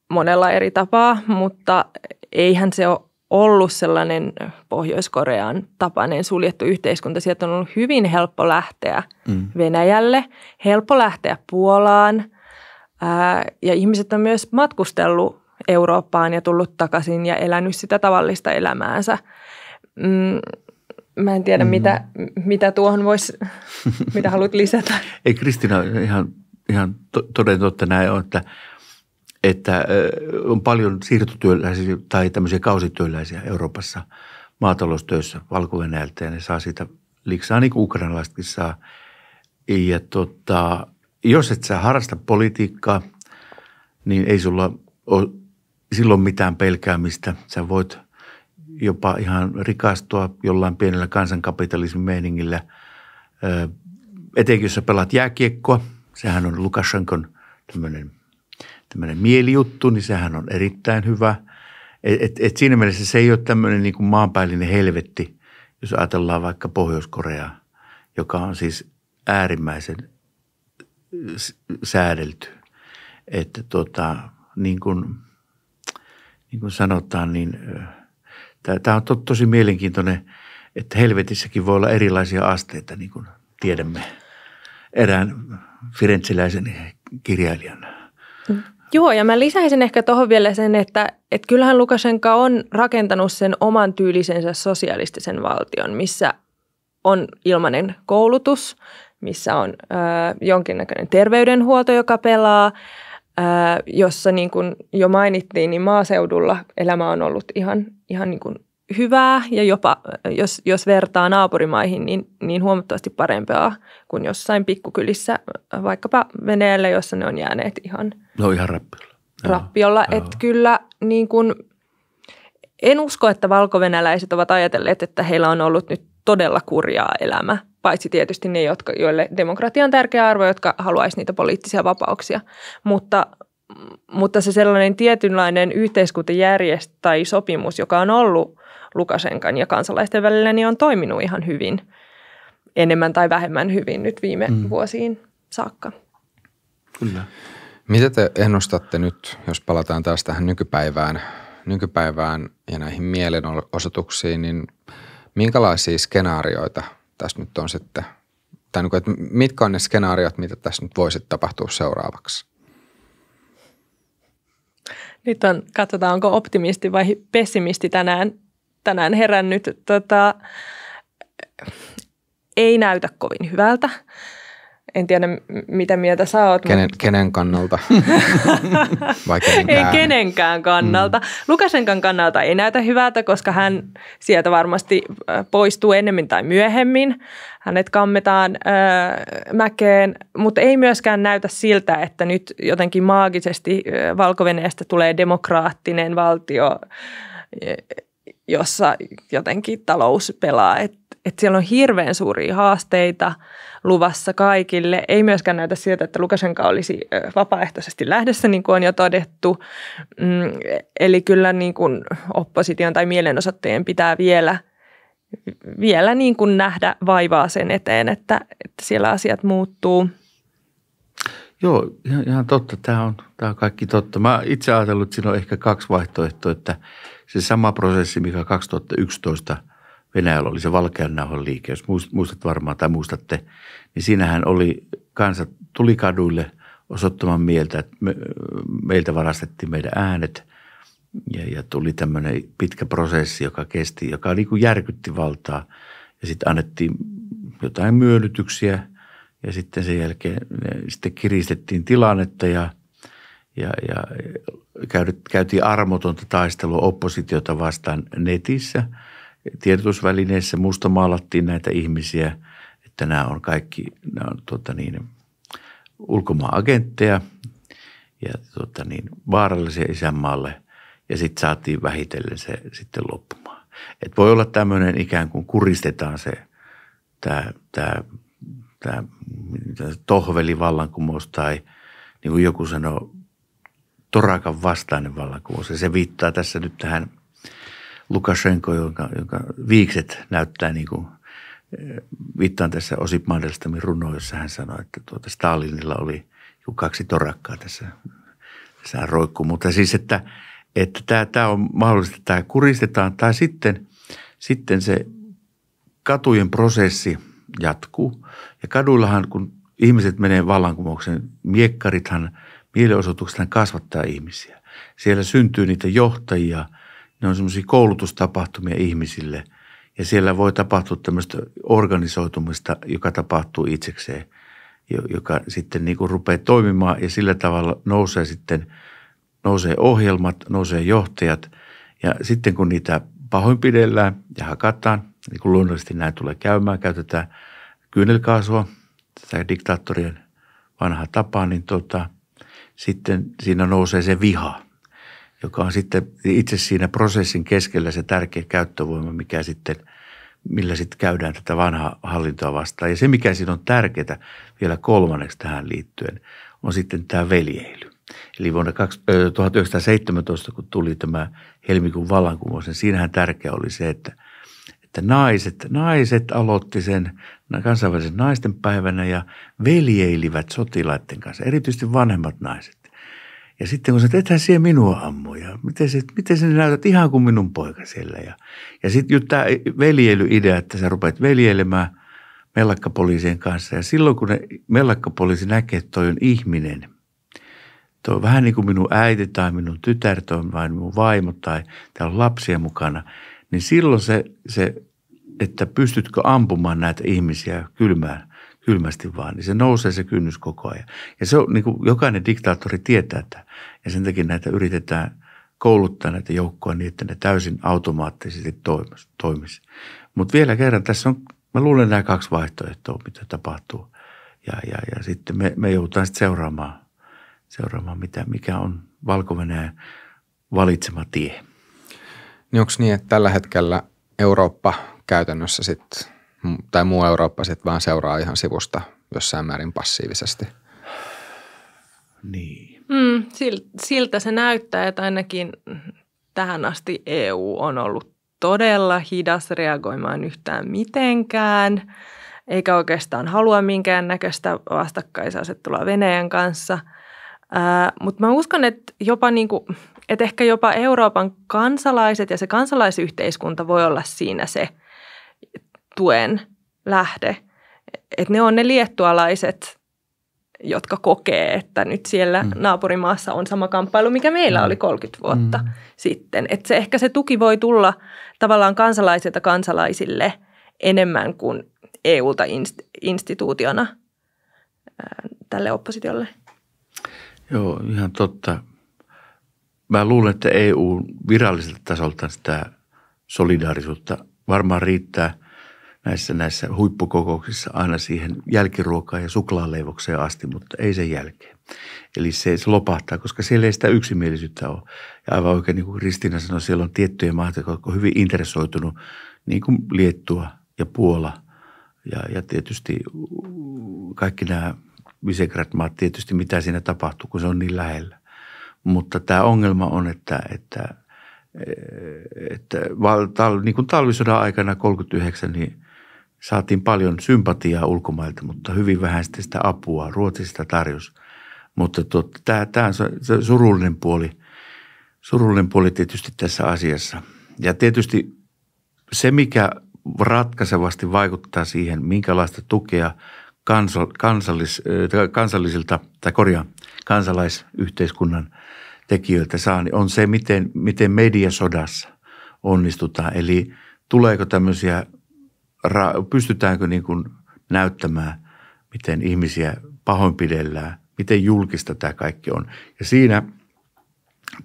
monella eri tapaa, mutta eihän se ole ollut sellainen Pohjois-Korean tapainen suljettu yhteiskunta. Sieltä on ollut hyvin helppo lähteä mm. Venäjälle, helppo lähteä Puolaan ja ihmiset on myös matkustellut Eurooppaan ja tullut takaisin ja elänyt sitä tavallista elämäänsä – Mm, mä en tiedä, mm. mitä, mitä tuohon voisi, [laughs] mitä haluat lisätä. Ei Kristina, ihan, ihan to, toden totta näin on, että, että on paljon siirtotyöläisiä tai tämmöisiä kausityöläisiä Euroopassa maataloustöissä valko ja ne saa siitä liksaa, niin kuin ukrainalaisetkin saa. Ja tota, jos et sä harrasta politiikkaa, niin ei sulla ole silloin mitään pelkäämistä. Sä voit – jopa ihan rikastua jollain pienellä kansankapitalismin meiningillä. etenkin jos sä pelaat jääkiekkoa, sehän on Lukashenkon tämmöinen, tämmöinen mielijuttu, niin sehän on erittäin hyvä. Et, et, et siinä mielessä se ei ole tämmöinen niin kuin maanpäällinen helvetti, jos ajatellaan vaikka Pohjois-Koreaa, joka on siis äärimmäisen säädelty. Että tota, niin kuin, niin kuin sanotaan, niin – Tämä on to, tosi mielenkiintoinen, että helvetissäkin voi olla erilaisia asteita, niin kuin tiedämme erään firenzeläisen kirjailijan. Joo, ja mä lisäisin ehkä tuohon vielä sen, että, että kyllähän Lukashenka on rakentanut sen oman tyylisensä sosialistisen valtion, missä on ilmainen koulutus, missä on ö, jonkinnäköinen terveydenhuolto, joka pelaa – jossa niin kuin jo mainittiin, niin maaseudulla elämä on ollut ihan, ihan niin kuin hyvää ja jopa, jos, jos vertaa naapurimaihin, niin, niin huomattavasti parempaa kuin jossain pikkukylissä, vaikkapa Venäjällä, jossa ne on jääneet ihan, no, ihan rappiolla. rappiolla. Että kyllä niin kuin, en usko, että valkovenäläiset ovat ajatelleet, että heillä on ollut nyt todella kurjaa elämä paitsi tietysti ne, jotka, joille demokratia on tärkeä arvo, jotka haluaisi niitä poliittisia vapauksia. Mutta, mutta se sellainen tietynlainen yhteiskuntajärjest tai sopimus, joka on ollut Lukasenkan ja kansalaisten välillä, niin on toiminut ihan hyvin, enemmän tai vähemmän hyvin nyt viime mm. vuosiin saakka. Kyllä. Mitä te ennustatte nyt, jos palataan taas tähän nykypäivään, nykypäivään ja näihin mielenosoituksiin, niin minkälaisia skenaarioita tässä nyt on sitten, tai niin kuin, että mitkä on ne skenaariot, mitä tässä nyt voisi tapahtua seuraavaksi? Nyt on, katsotaan, onko optimisti vai pessimisti tänään, tänään herännyt. Tota, ei näytä kovin hyvältä. En tiedä, mitä mieltä sä oot. Kenen, mutta... kenen kannalta? [laughs] Vai kenenkään? Ei kenenkään kannalta. Mm. Lukasenkan kannalta ei näytä hyvältä, koska hän sieltä varmasti poistuu ennemmin tai myöhemmin. Hänet kammetaan äh, mäkeen, mutta ei myöskään näytä siltä, että nyt jotenkin maagisesti valko tulee demokraattinen valtio jossa jotenkin talous pelaa. Et, et siellä on hirveän suuria haasteita luvassa kaikille. Ei myöskään näytä siltä, että Lukashenka olisi vapaaehtoisesti lähdössä, niin kuin on jo todettu. Mm, eli kyllä niin kuin opposition tai mielenosoittajien pitää vielä, vielä niin kuin nähdä vaivaa sen eteen, että, että siellä asiat muuttuu. Joo, ihan, ihan totta. Tämä on, tämä on kaikki totta. Mä itse ajatellut, että siinä on ehkä kaksi vaihtoehtoa, että – se sama prosessi, mikä 2011 Venäjällä oli se valkean nauhan liike, jos muistat varmaan tai muistatte, niin siinähän oli kansa tuli kaduille osoittamaan mieltä, että me, meiltä varastettiin meidän äänet ja, ja tuli tämmöinen pitkä prosessi, joka kesti, joka niin kuin järkytti valtaa ja sitten annettiin jotain myönnytyksiä ja sitten sen jälkeen sitten kiristettiin tilannetta ja – ja, ja käytiin armotonta taistelua oppositiota vastaan netissä. Tiedotusvälineissä maalattiin näitä ihmisiä, että nämä on kaikki nämä on, tuota niin, ulkomaan agentteja ja tuota niin, vaarallisia isänmaalle. Ja sitten saatiin vähitellen se sitten loppumaan. Et voi olla tämmöinen ikään kuin kuristetaan se tämä tää, tää, vallankumous tai niin kuin joku sanoi torakan vastainen vallankumous. se viittaa tässä nyt tähän Lukashenko, jonka, jonka viikset näyttää niin kuin eh, viittaan tässä Osip Mandelstamin runoon, jossa hän sanoi, että tuota Stalinilla oli niin kaksi torakkaa tässä, tässä roikku. Mutta siis, että, että tämä, tämä on mahdollista, tämä kuristetaan tai sitten, sitten se katujen prosessi jatkuu. Ja kaduillahan, kun ihmiset menee vallankumouksen, miekkarithan mielenosoituksena kasvattaa ihmisiä. Siellä syntyy niitä johtajia, ne on semmoisia koulutustapahtumia ihmisille ja siellä voi tapahtua tämmöistä organisoitumista, joka tapahtuu itsekseen, joka sitten niin kuin rupeaa toimimaan ja sillä tavalla nousee sitten, nousee ohjelmat, nousee johtajat ja sitten kun niitä pahoinpidellään ja hakataan, niin kuin luonnollisesti näin tulee käymään, käytetään kyynelkaasua, tätä diktaattorien vanhaa tapaa, niin tota, sitten siinä nousee se viha, joka on sitten itse siinä prosessin keskellä se tärkeä käyttövoima, mikä sitten, millä sitten käydään tätä vanhaa hallintoa vastaan. Ja se, mikä siinä on tärkeää vielä kolmanneksi tähän liittyen, on sitten tämä veljeily. Eli vuonna 1917, kun tuli tämä helmikuun vallankumous, niin siinähän tärkeä oli se, että – että naiset, naiset aloitti sen kansainvälisen naisten päivänä ja veljeilivät sotilaiden kanssa, erityisesti vanhemmat naiset. Ja sitten kun että ethän siellä minua ammu ja miten, se, miten sinä näytät ihan kuin minun poika siellä. Ja, ja sitten just tämä veljelyidea, että sä rupeat veljelemään mellakkapoliisien kanssa. Ja silloin kun ne mellakkapoliisi näkee, että toi on ihminen – Tuo on vähän niin kuin minun äiti tai minun tytär tai minun vaimo tai täällä on lapsia mukana, niin silloin se, se että pystytkö ampumaan näitä ihmisiä kylmään, kylmästi vaan, niin se nousee se kynnys koko ajan. Ja se on, niin kuin jokainen diktaattori tietää että ja sen takia näitä yritetään kouluttaa näitä joukkoja niin, että ne täysin automaattisesti toimis. Mutta vielä kerran, tässä on, mä luulen nämä kaksi vaihtoehtoa, mitä tapahtuu. Ja, ja, ja sitten me, me joudutaan sitten seuraamaan, seuraamaan mitä, mikä on valko valitsema tie. Niin onko niin, että tällä hetkellä Eurooppa käytännössä sit, tai muu Eurooppa sitten vaan seuraa ihan sivusta jossain määrin passiivisesti. Niin. Mm, siltä se näyttää, että ainakin tähän asti EU on ollut todella hidas reagoimaan yhtään mitenkään, eikä oikeastaan halua minkään näköistä vastakkaisasettelua Venäjän kanssa. Mutta mä uskon, että jopa kuin, niinku, että ehkä jopa Euroopan kansalaiset ja se kansalaisyhteiskunta voi olla siinä se – tuen lähde. Et ne on ne liettualaiset, jotka kokee, että nyt siellä mm. naapurimaassa on sama kamppailu, mikä meillä oli 30 mm. vuotta mm. sitten. Et se, ehkä se tuki voi tulla tavallaan kansalaisilta kansalaisille enemmän kuin EU-ta inst- instituutiona ää, tälle oppositiolle. Joo, ihan totta. Mä luulen, että EU viralliselta tasolta sitä solidaarisuutta varmaan riittää – näissä näissä huippukokouksissa aina siihen jälkiruokaan ja suklaaleivokseen asti, mutta ei sen jälkeen. Eli se, se lopahtaa, koska siellä ei sitä yksimielisyyttä ole. Ja aivan oikein, niin kuin Kristiina sanoi, siellä on tiettyjä maita, jotka ovat hyvin interessoitunut, niin kuin Liettua ja Puola ja, ja tietysti kaikki nämä Visegrad-maat, tietysti mitä siinä tapahtuu, kun se on niin lähellä. Mutta tämä ongelma on, että, että, että, että niin kuin talvisodan aikana 39, niin – Saatiin paljon sympatiaa ulkomailta, mutta hyvin vähän sitä apua. Ruotsista tarjosi. Mutta tuota, tämä, tämä on se surullinen puoli, surullinen puoli tietysti tässä asiassa. Ja tietysti se, mikä ratkaisevasti vaikuttaa siihen, minkälaista tukea kansallis, äh, kansallisilta tai korjaa kansalaisyhteiskunnan tekijöiltä saa, niin on se, miten, miten mediasodassa onnistutaan. Eli tuleeko tämmöisiä ra- pystytäänkö niin kuin näyttämään, miten ihmisiä pahoinpidellään, miten julkista tämä kaikki on. Ja siinä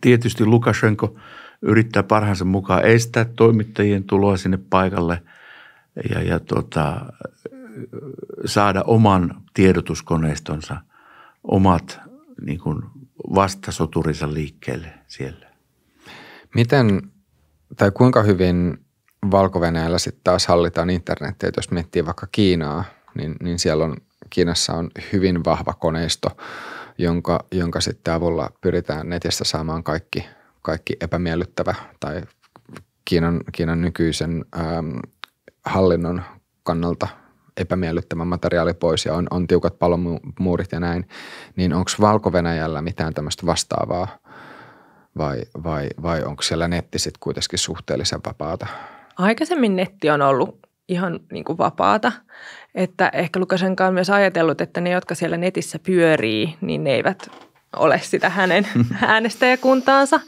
tietysti Lukashenko yrittää parhaansa mukaan estää toimittajien tuloa sinne paikalle ja, ja tota, saada oman tiedotuskoneistonsa, omat niin kuin vastasoturinsa liikkeelle siellä. Miten tai kuinka hyvin valko sitten taas hallitaan internettiä, jos miettii vaikka Kiinaa, niin, niin siellä on, Kiinassa on hyvin vahva koneisto, jonka, jonka sitten avulla pyritään netistä saamaan kaikki, kaikki epämiellyttävä tai Kiinan, Kiinan nykyisen ähm, hallinnon kannalta epämiellyttävä materiaali pois ja on, on tiukat palomuurit ja näin, niin onko valko mitään tämmöistä vastaavaa vai, vai, vai onko siellä netti sitten kuitenkin suhteellisen vapaata? aikaisemmin netti on ollut ihan niin kuin vapaata. Että ehkä Lukashenka on myös ajatellut, että ne, jotka siellä netissä pyörii, niin ne eivät ole sitä hänen [laughs] äänestäjäkuntaansa.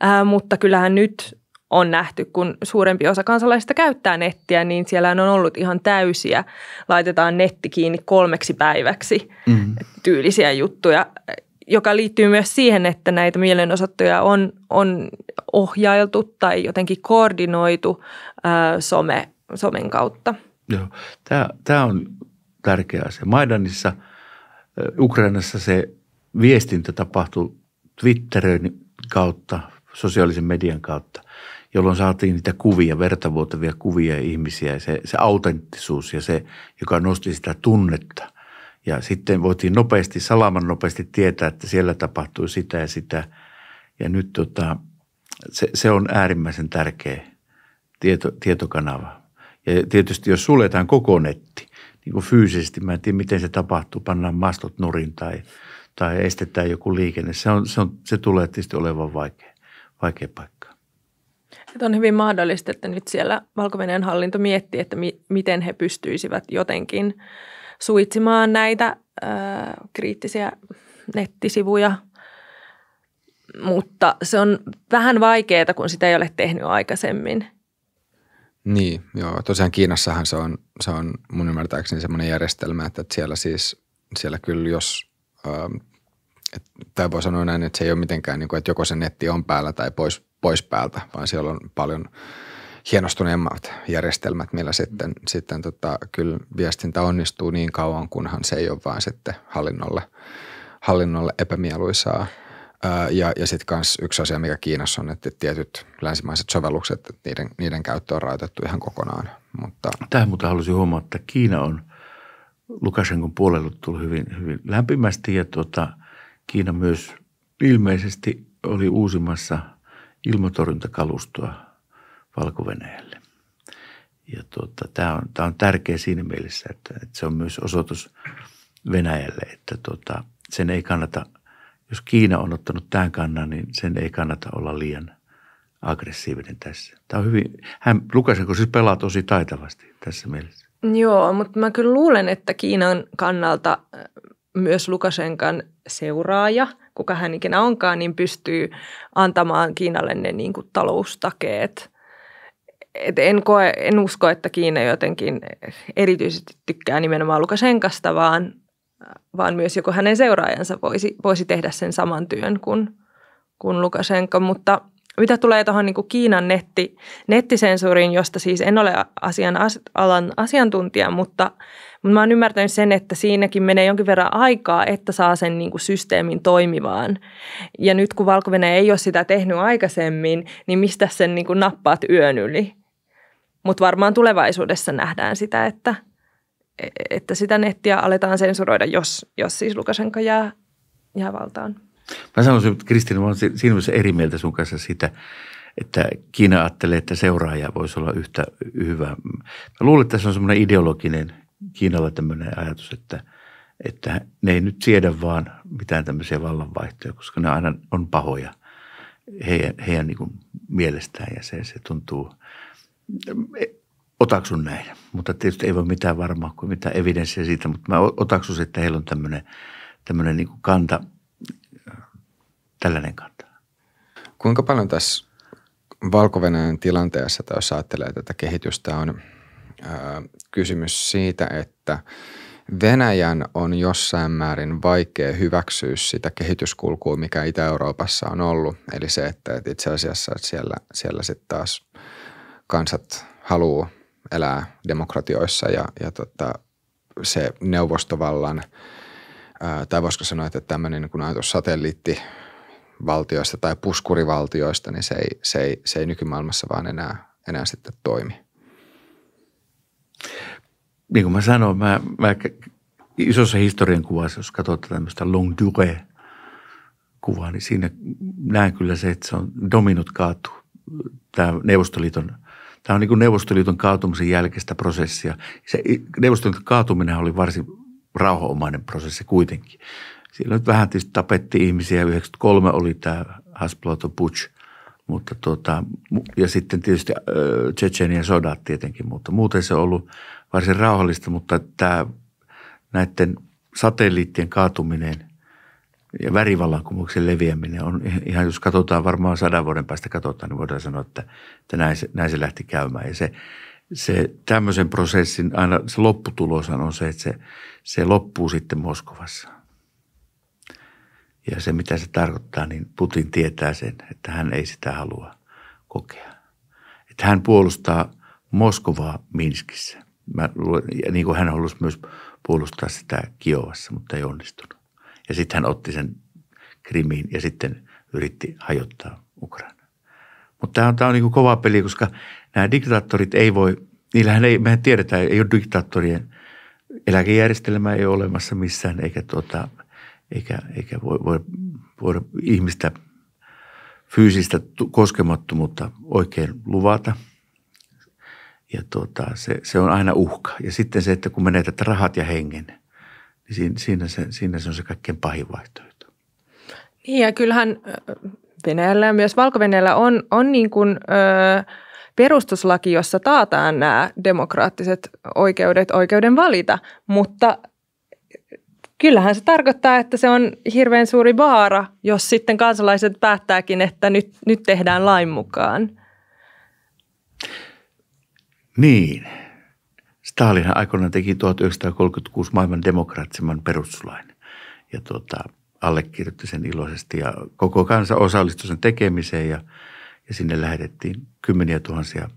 Ää, mutta kyllähän nyt on nähty, kun suurempi osa kansalaisista käyttää nettiä, niin siellä on ollut ihan täysiä, laitetaan netti kiinni kolmeksi päiväksi mm. tyylisiä juttuja joka liittyy myös siihen, että näitä mielenosoittoja on, on ohjailtu tai jotenkin koordinoitu ää, some, somen kautta. Joo, tämä, tämä on tärkeä asia. Maidanissa, Ukrainassa se viestintä tapahtui Twitterin kautta, sosiaalisen median kautta, jolloin saatiin niitä kuvia, vertavuotavia kuvia ihmisiä ja se, se autenttisuus ja se, joka nosti sitä tunnetta – ja sitten voitiin nopeasti, salaman nopeasti tietää, että siellä tapahtui sitä ja sitä. Ja nyt tota, se, se on äärimmäisen tärkeä tieto, tietokanava. Ja tietysti jos suljetaan koko netti, niin kuin fyysisesti, mä en tiedä miten se tapahtuu, pannaan mastot nurin tai, tai estetään joku liikenne. Se, on, se, on, se tulee tietysti olevan vaikea, vaikea paikka. on hyvin mahdollista, että nyt siellä valko hallinto miettii, että mi- miten he pystyisivät jotenkin – suitsimaan näitä ö, kriittisiä nettisivuja, mutta se on vähän vaikeaa, kun sitä ei ole tehnyt aikaisemmin. Niin, joo. Tosiaan Kiinassahan se on, se on mun ymmärtääkseni semmoinen järjestelmä, että siellä siis, siellä kyllä jos, ähm, tai voi sanoa näin, että se ei ole mitenkään, niin kuin, että joko se netti on päällä tai pois, pois päältä, vaan siellä on paljon – hienostuneemmat järjestelmät, millä sitten, sitten tota, kyllä viestintä onnistuu niin kauan, kunhan se ei ole vaan sitten hallinnolle, hallinnolle epämieluisaa. Ja, ja sitten myös yksi asia, mikä Kiinassa on, että tietyt länsimaiset sovellukset, niiden, niiden käyttö on rajoitettu ihan kokonaan. Mutta... Tähän muuten halusin huomata, että Kiina on Lukashenkon puolelle tullut hyvin, hyvin lämpimästi ja tuota, Kiina myös ilmeisesti oli uusimassa ilmatorjuntakalustoa valko Ja tuota, tämä on, tämä on tärkeä siinä mielessä, että, että se on myös osoitus Venäjälle, että tuota, sen ei kannata, jos Kiina on ottanut tämän kannan, niin sen ei kannata olla liian aggressiivinen tässä. Tämä on hyvin, hän Lukasenko siis pelaa tosi taitavasti tässä mielessä. Joo, mutta mä kyllä luulen, että Kiinan kannalta äh, myös Lukasenkan seuraaja, kuka hän ikinä onkaan, niin pystyy antamaan Kiinalle ne niin kuin taloustakeet – et en, koe, en usko, että Kiina jotenkin erityisesti tykkää nimenomaan Lukasenkasta, vaan, vaan myös joku hänen seuraajansa voisi, voisi tehdä sen saman työn kuin, kuin Lukasenka. Mutta mitä tulee tuohon niin kuin Kiinan netti, nettisensuuriin, josta siis en ole asian, alan asiantuntija, mutta, mutta mä oon ymmärtänyt sen, että siinäkin menee jonkin verran aikaa, että saa sen niin kuin systeemin toimivaan. Ja nyt kun valko ei ole sitä tehnyt aikaisemmin, niin mistä sen niin kuin nappaat yön yli? Mutta varmaan tulevaisuudessa nähdään sitä, että, että sitä nettiä aletaan sensuroida, jos, jos siis Lukasenka jää, jää valtaan. Mä sanoisin, että Kristina, mä olen siinä eri mieltä sun kanssa sitä, että Kiina ajattelee, että seuraaja voisi olla yhtä hyvä. Mä luulen, että tässä on semmoinen ideologinen Kiinalla tämmöinen ajatus, että, että ne ei nyt siedä vaan mitään tämmöisiä vallanvaihtoja, koska ne aina on pahoja heidän, heidän niin kuin mielestään ja se, se tuntuu – otaksun näin, mutta tietysti ei voi mitään varmaa kuin mitään evidenssiä siitä, mutta mä otaksun, että heillä on tämmöinen, tämmöinen niin kanta, tällainen kanta. Kuinka paljon tässä valko tilanteessa, tai jos ajattelee tätä kehitystä, on ää, kysymys siitä, että Venäjän on jossain määrin vaikea hyväksyä sitä kehityskulkua, mikä Itä-Euroopassa on ollut. Eli se, että itse asiassa että siellä, siellä sitten taas – kansat haluaa elää demokratioissa ja, ja tota, se neuvostovallan, ää, tai voisiko sanoa, että tämmöinen niin ajatus satelliittivaltioista tai puskurivaltioista, niin se ei, se ei, se ei nykymaailmassa vaan enää, enää sitten toimi. Niin kuin mä sanoin, mä, mä isossa historian kuvassa, jos katsotaan tämmöistä long durée kuvaa, niin siinä näen kyllä se, että se on dominot kaatu. Tämä Neuvostoliiton – Tämä on niin kuin Neuvostoliiton kaatumisen jälkeistä prosessia. Se Neuvostoliiton kaatuminen oli varsin rauhanomainen prosessi kuitenkin. Siellä nyt vähän tietysti tapettiin ihmisiä. 93 oli tämä Hasploto Butch, mutta tuota, ja sitten tietysti Tsetseenien sodat tietenkin, mutta muuten se on ollut varsin rauhallista, mutta tämä näiden satelliittien kaatuminen ja värivallankumouksen leviäminen on ihan, jos katsotaan varmaan sadan vuoden päästä katsotaan, niin voidaan sanoa, että, että näin, se, näin se lähti käymään. Ja se, se tämmöisen prosessin aina se lopputulos on se, että se, se loppuu sitten Moskovassa. Ja se, mitä se tarkoittaa, niin Putin tietää sen, että hän ei sitä halua kokea. Että hän puolustaa Moskovaa Minskissä. Mä ja niin kuin hän halusi myös puolustaa sitä Kiovassa, mutta ei onnistunut. Ja sitten hän otti sen Krimiin ja sitten yritti hajottaa Ukraina. Mutta tämä on, tää on niinku kova peli, koska nämä diktaattorit ei voi, niillähän ei, mehän tiedetään, ei ole diktaattorien eläkejärjestelmää ei ole olemassa missään, eikä, tuota, eikä, eikä voi, voi, voi ihmistä fyysistä koskemattomuutta oikein luvata. Ja tuota, se, se on aina uhka. Ja sitten se, että kun menetät rahat ja hengen – niin siinä, se, siinä se on se kaikkein pahin vaihtoehto. Niin ja kyllähän Venäjällä ja myös valko on, on niin kuin, ö, perustuslaki, jossa taataan nämä demokraattiset oikeudet, oikeuden valita, mutta kyllähän se tarkoittaa, että se on hirveän suuri vaara, jos sitten kansalaiset päättääkin, että nyt, nyt tehdään lain mukaan. Niin, Stalin aikoinaan teki 1936 maailman demokraattisemman perustuslain ja tuota, allekirjoitti sen iloisesti ja koko kansa osallistui sen tekemiseen ja, ja sinne lähetettiin kymmeniä tuhansia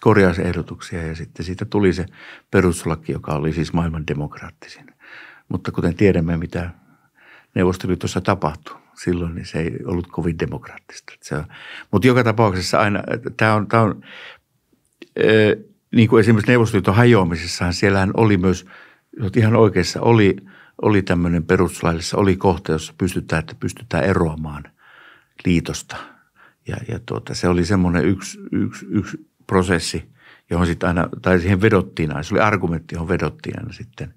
korjausehdotuksia ja sitten siitä tuli se perustuslaki, joka oli siis maailman demokraattisin. Mutta kuten tiedämme, mitä Neuvostoliitossa tapahtui silloin, niin se ei ollut kovin demokraattista. Se on, mutta joka tapauksessa aina, tämä on, tämä on niin kuin esimerkiksi Neuvostoliiton hajoamisessahan siellähän oli myös, ihan oikeassa, oli, oli tämmöinen perustuslaillissa, oli kohta, jossa pystytään, että pystytään eroamaan liitosta. Ja, ja tuota, se oli semmoinen yksi, yksi, yksi prosessi, johon sitten aina, tai siihen vedottiin aina, se oli argumentti, johon vedottiin aina sitten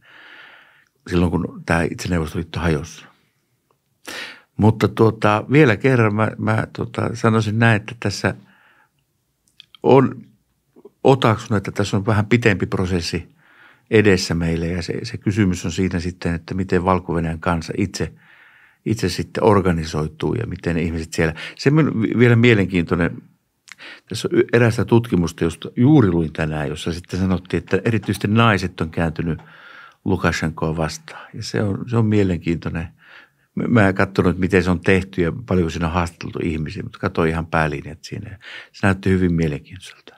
silloin, kun tämä itse Neuvostoliitto hajosi. Mutta tuota, vielä kerran mä, mä tuota, sanoisin näin, että tässä on otaksun, että tässä on vähän pitempi prosessi edessä meille ja se, se kysymys on siinä sitten, että miten valko kanssa itse, itse sitten organisoituu ja miten ne ihmiset siellä. Se on vielä mielenkiintoinen. Tässä on erästä tutkimusta, josta juuri luin tänään, jossa sitten sanottiin, että erityisesti naiset on kääntynyt Lukashenkoa vastaan. Ja se on, se on mielenkiintoinen. Mä en katsonut, miten se on tehty ja paljonko siinä on haastateltu ihmisiä, mutta katsoin ihan päälinjat siinä. Se näytti hyvin mielenkiintoiselta.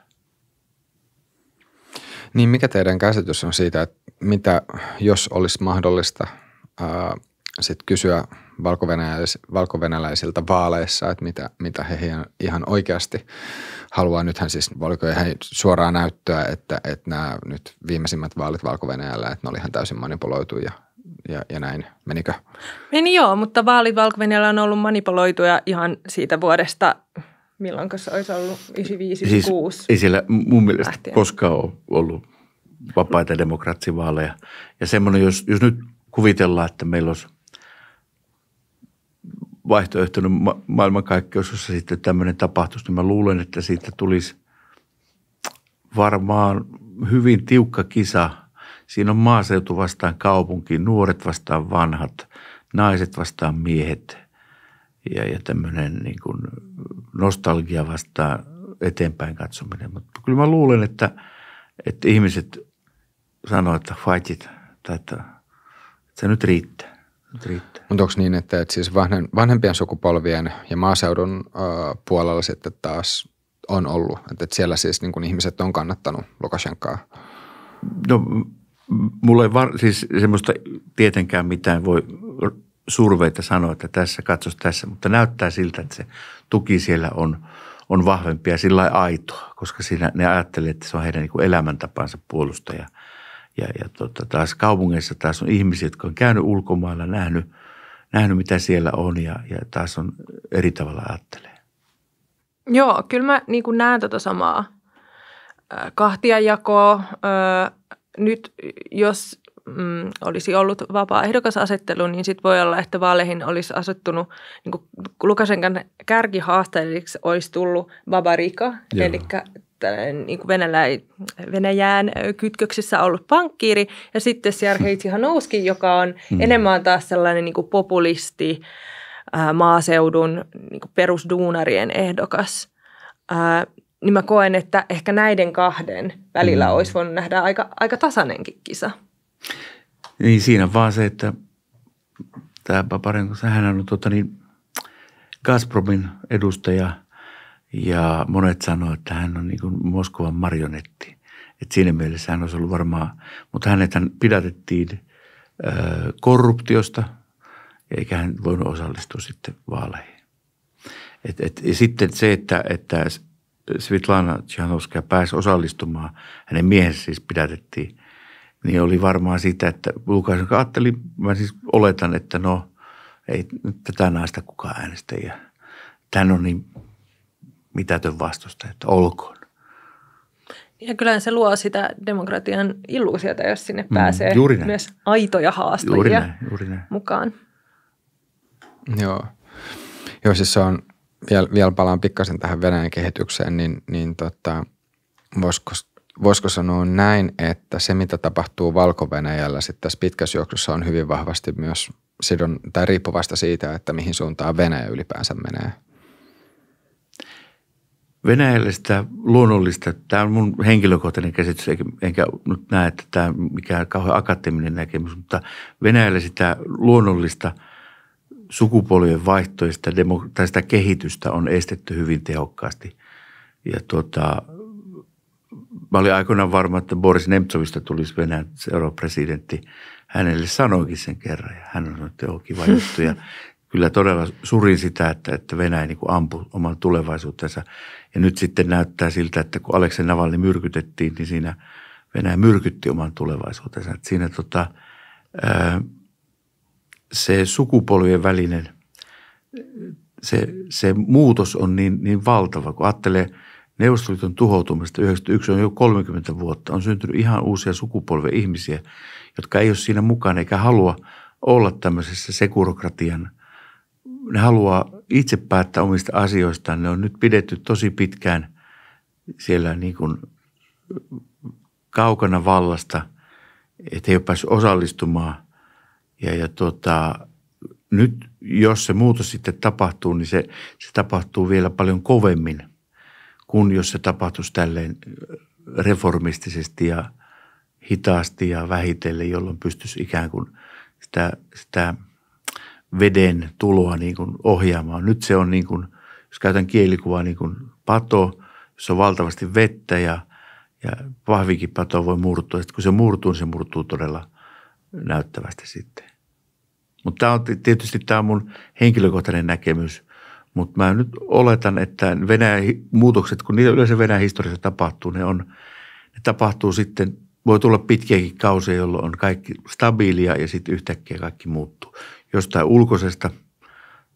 Niin mikä teidän käsitys on siitä, että mitä jos olisi mahdollista ää, sit kysyä valkovenäläisiltä vaaleissa, että mitä, mitä he ihan oikeasti haluaa. Nythän siis oliko ihan suoraa näyttöä, että, että nämä nyt viimeisimmät vaalit valko että ne oli ihan täysin manipuloitu ja ja, ja näin. Menikö? Meni niin joo, mutta vaalit valko on ollut manipuloituja ihan siitä vuodesta Milloin se olisi ollut? 95, siis Ei siellä mun mielestä lähtien. koskaan ole ollut vapaita demokratsivaaleja. Ja semmoinen, jos, jos nyt kuvitellaan, että meillä olisi vaihtoehtoinen ma- maailmankaikkeus, jossa sitten tämmöinen tapahtuisi, niin mä luulen, että siitä tulisi varmaan hyvin tiukka kisa. Siinä on maaseutu vastaan kaupunki, nuoret vastaan vanhat, naiset vastaan miehet – ja, ja tämmöinen niin kuin nostalgia vastaan eteenpäin katsominen. Mutta kyllä mä luulen, että, että ihmiset sanoo, että fight it, tai että, että se nyt riittää. Mutta onko niin, että, et siis vanhen, vanhempien sukupolvien ja maaseudun ö, äh, puolella sitten taas on ollut, että, et siellä siis niin kun ihmiset on kannattanut Lukashenkaa? No mulla ei var, siis semmoista tietenkään mitään voi surveita sanoa, että tässä katsos tässä, mutta näyttää siltä, että se tuki siellä on, on vahvempi ja sillä aitoa, koska siinä ne ajattelee, että se on heidän niin elämäntapansa puolustaja. Ja, ja tota, taas kaupungeissa taas on ihmisiä, jotka on käynyt ulkomailla, nähnyt, nähnyt mitä siellä on ja, ja taas on eri tavalla ajattelee. Joo, kyllä mä niin näen tota samaa äh, kahtiajakoa äh, nyt jos mm, olisi ollut vapaa ehdokasasettelu, niin sitten voi olla, että vaaleihin olisi asettunut niin kuin Lukasenkan kärkihaastajiksi olisi tullut Babarika, Joo. eli niin kuin Venälä- Venäjään kytköksissä ollut pankkiiri, ja sitten Sergei [laughs] Tsihanouski, joka on hmm. enemmän taas sellainen niin kuin populisti, ää, maaseudun niin kuin perusduunarien ehdokas. Ää, niin mä koen, että ehkä näiden kahden välillä mm. olisi voinut nähdä aika, aika tasainenkin kisa. Niin siinä vaan se, että tämä Paparenko, hän on tota niin, Gazpromin edustaja ja monet sanoivat, että hän on niin Moskovan marionetti. Et siinä mielessä hän olisi ollut varmaan, mutta hänet hän pidätettiin ö, korruptiosta, eikä hän voinut osallistua sitten vaaleihin. Et, et, ja sitten se, että, että Svitlana Tsihanovskaja pääsi osallistumaan, hänen miehensä siis pidätettiin, niin oli varmaan sitä, että Lukashenko ajatteli, mä siis oletan, että no ei nyt tätä naista kukaan äänestä ja tämän on niin mitätön vastusta, että olkoon. Ja kyllä se luo sitä demokratian illuusiota, jos sinne mm, pääsee mm, juuri myös aitoja haastajia juuri näin, juuri näin. mukaan. Joo. Joo, siis se on, vielä, vielä palaan pikkasen tähän Venäjän kehitykseen, niin, niin tota, voisiko voisiko sanoa näin, että se mitä tapahtuu valko sitten tässä pitkässä juoksussa on hyvin vahvasti myös sidon, tai riippuvasta siitä, että mihin suuntaan Venäjä ylipäänsä menee. Venäjälle sitä luonnollista, tämä on mun henkilökohtainen käsitys, enkä nyt näe, että tämä mikään kauhean akateeminen näkemys, mutta Venäjälle sitä luonnollista sukupolvien vaihtoista tai sitä kehitystä on estetty hyvin tehokkaasti. Ja tuota, Mä olin aikoinaan varma, että Boris Nemtsovista tulisi Venäjän seuraava presidentti. Hänelle sanoikin sen kerran ja hän on että on kiva juttu. Ja [laughs] kyllä todella surin sitä, että, että Venäjä niin ampui oman tulevaisuutensa. Ja nyt sitten näyttää siltä, että kun Aleksen Navalli myrkytettiin, niin siinä Venäjä myrkytti oman tulevaisuutensa. Että siinä tota, se sukupolvien välinen, se, se muutos on niin, niin valtava, kun ajattelee – Neuvostoliiton tuhoutumista 91 on jo 30 vuotta. On syntynyt ihan uusia sukupolvia ihmisiä, jotka ei ole siinä mukana eikä halua olla tämmöisessä sekurokratian. Ne haluaa itse päättää omista asioistaan. Ne on nyt pidetty tosi pitkään siellä niin kuin kaukana vallasta, että ei ole päässyt osallistumaan. Ja, ja tota, nyt jos se muutos sitten tapahtuu, niin se, se tapahtuu vielä paljon kovemmin – kun jos se tapahtuisi tälleen reformistisesti ja hitaasti ja vähitellen, jolloin pystyisi ikään kuin sitä, sitä veden tuloa niin kuin ohjaamaan. Nyt se on niin kuin, jos käytän kielikuvaa, niin kuin pato, jossa on valtavasti vettä ja, ja vahvinkin pato voi murtua. Sitten kun se murtuu, niin se murtuu todella näyttävästi sitten. Mutta tämä on tietysti tämä on mun henkilökohtainen näkemys – mutta mä nyt oletan, että Venäjän muutokset, kun niitä yleensä Venäjän historiassa tapahtuu, ne, on, ne tapahtuu sitten, voi tulla pitkiäkin kausia, jolloin on kaikki stabiilia ja sitten yhtäkkiä kaikki muuttuu. Jostain ulkoisesta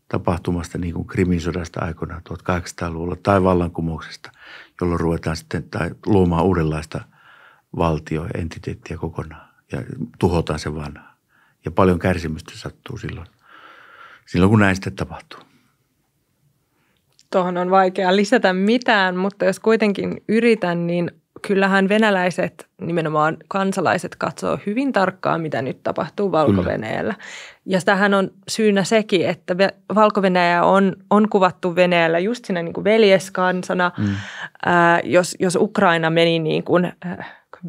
tapahtumasta, niin kuin Krimin sodasta aikoinaan 1800-luvulla tai vallankumouksesta, jolloin ruvetaan sitten tai luomaan uudenlaista valtio entiteettiä kokonaan ja tuhotaan se vanha. Ja paljon kärsimystä sattuu silloin, silloin kun sitten tapahtuu tuohon on vaikea lisätä mitään, mutta jos kuitenkin yritän, niin kyllähän venäläiset, nimenomaan kansalaiset, katsoo hyvin tarkkaan, mitä nyt tapahtuu valko Ja tähän on syynä sekin, että valko on, on kuvattu Venäjällä just siinä niin kuin veljeskansana. Mm. Ää, äh, jos, jos Ukraina meni niin kuin, äh,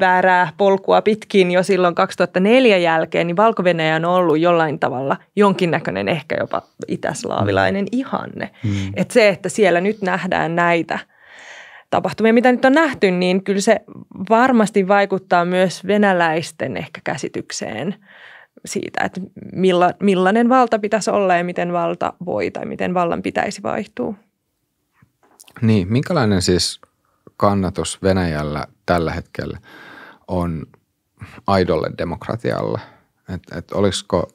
väärää polkua pitkin jo silloin 2004 jälkeen, niin valko on ollut jollain tavalla jonkinnäköinen ehkä jopa itäslaavilainen mm. ihanne. Mm. Että se, että siellä nyt nähdään näitä tapahtumia, mitä nyt on nähty, niin kyllä se varmasti vaikuttaa myös venäläisten ehkä käsitykseen siitä, että milla, millainen valta pitäisi olla ja miten valta voi tai miten vallan pitäisi vaihtua. Niin, minkälainen siis kannatus Venäjällä tällä hetkellä on aidolle demokratialle? Et, et olisiko,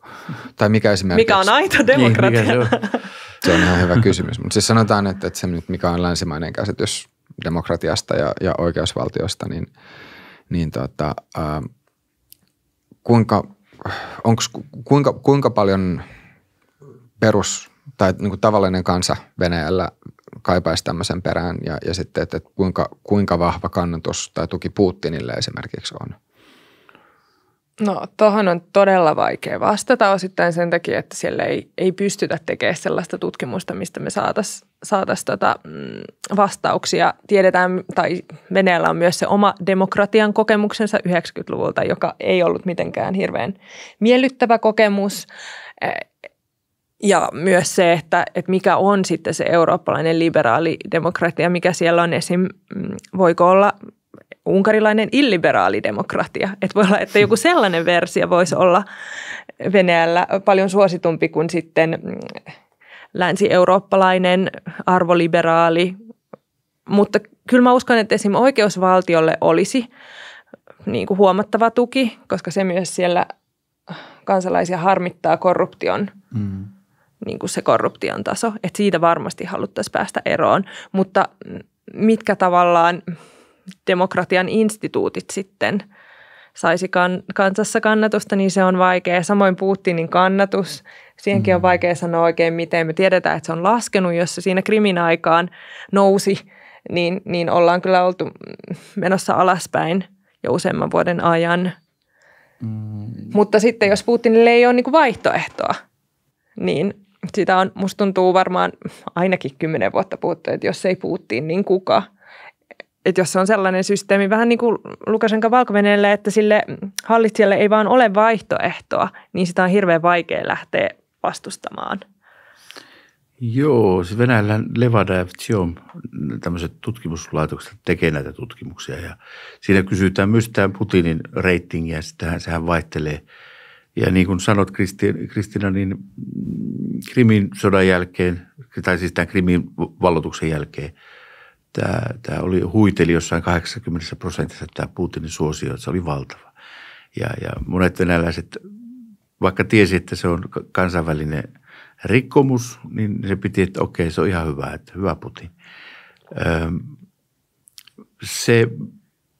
tai mikä esimerkiksi... Mikä on aito demokratia? Niin, mikä se, on? se on ihan hyvä kysymys, mutta siis sanotaan, että, että se mikä on länsimainen käsitys demokratiasta ja, ja oikeusvaltiosta, niin, niin tota, ä, ähm, kuinka, onks, kuinka, kuinka paljon perus tai niin kuin tavallinen kansa Venäjällä kaipaisi tämmöisen perään ja, ja sitten, että, että kuinka, kuinka vahva kannatus tai tuki Putinille esimerkiksi on? No tuohon on todella vaikea vastata osittain sen takia, että siellä ei, ei pystytä tekemään sellaista tutkimusta, mistä me saataisiin saatais tota, mm, vastauksia. Tiedetään, tai Venäjällä on myös se oma demokratian kokemuksensa 90-luvulta, joka ei ollut mitenkään hirveän miellyttävä kokemus ja myös se, että, että mikä on sitten se eurooppalainen liberaalidemokratia, mikä siellä on esim. Mm, voiko olla unkarilainen illiberaalidemokratia. Että voi olla, että joku sellainen versio voisi olla Venäjällä paljon suositumpi kuin sitten mm, länsi-eurooppalainen arvoliberaali. Mutta kyllä mä uskon, että esim. oikeusvaltiolle olisi niin kuin huomattava tuki, koska se myös siellä kansalaisia harmittaa korruption mm niin kuin se korruption taso. Että siitä varmasti haluttaisiin päästä eroon, mutta mitkä tavallaan demokratian instituutit sitten saisi kan- kansassa kannatusta, niin se on vaikea. Samoin Putinin kannatus, siihenkin on mm. vaikea sanoa oikein miten. Me tiedetään, että se on laskenut, jos se siinä krimin aikaan nousi, niin, niin ollaan kyllä oltu menossa alaspäin jo useamman vuoden ajan. Mm. Mutta sitten jos Putinille ei ole niin vaihtoehtoa, niin sitä on, musta tuntuu varmaan ainakin kymmenen vuotta puhuttu, että jos ei puhuttiin, niin kuka? Että jos on sellainen systeemi, vähän niin kuin Lukasenka valko että sille hallitsijalle ei vaan ole vaihtoehtoa, niin sitä on hirveän vaikea lähteä vastustamaan. Joo, se siis Venäjällä Levada ja Tsiom, tämmöiset tutkimuslaitokset tekee näitä tutkimuksia ja siinä kysytään myös tämän Putinin reitingiä, sitähän sehän vaihtelee – ja niin kuin sanot Kristina, niin Krimin sodan jälkeen, tai siis tämän Krimin vallotuksen jälkeen, tämä, tämä oli huiteli jossain 80 prosentissa tämä Putinin suosio, että se oli valtava. Ja, ja monet venäläiset, vaikka tiesi, että se on kansainvälinen rikkomus, niin se piti, että okei, se on ihan hyvä, että hyvä Putin. Öö, se,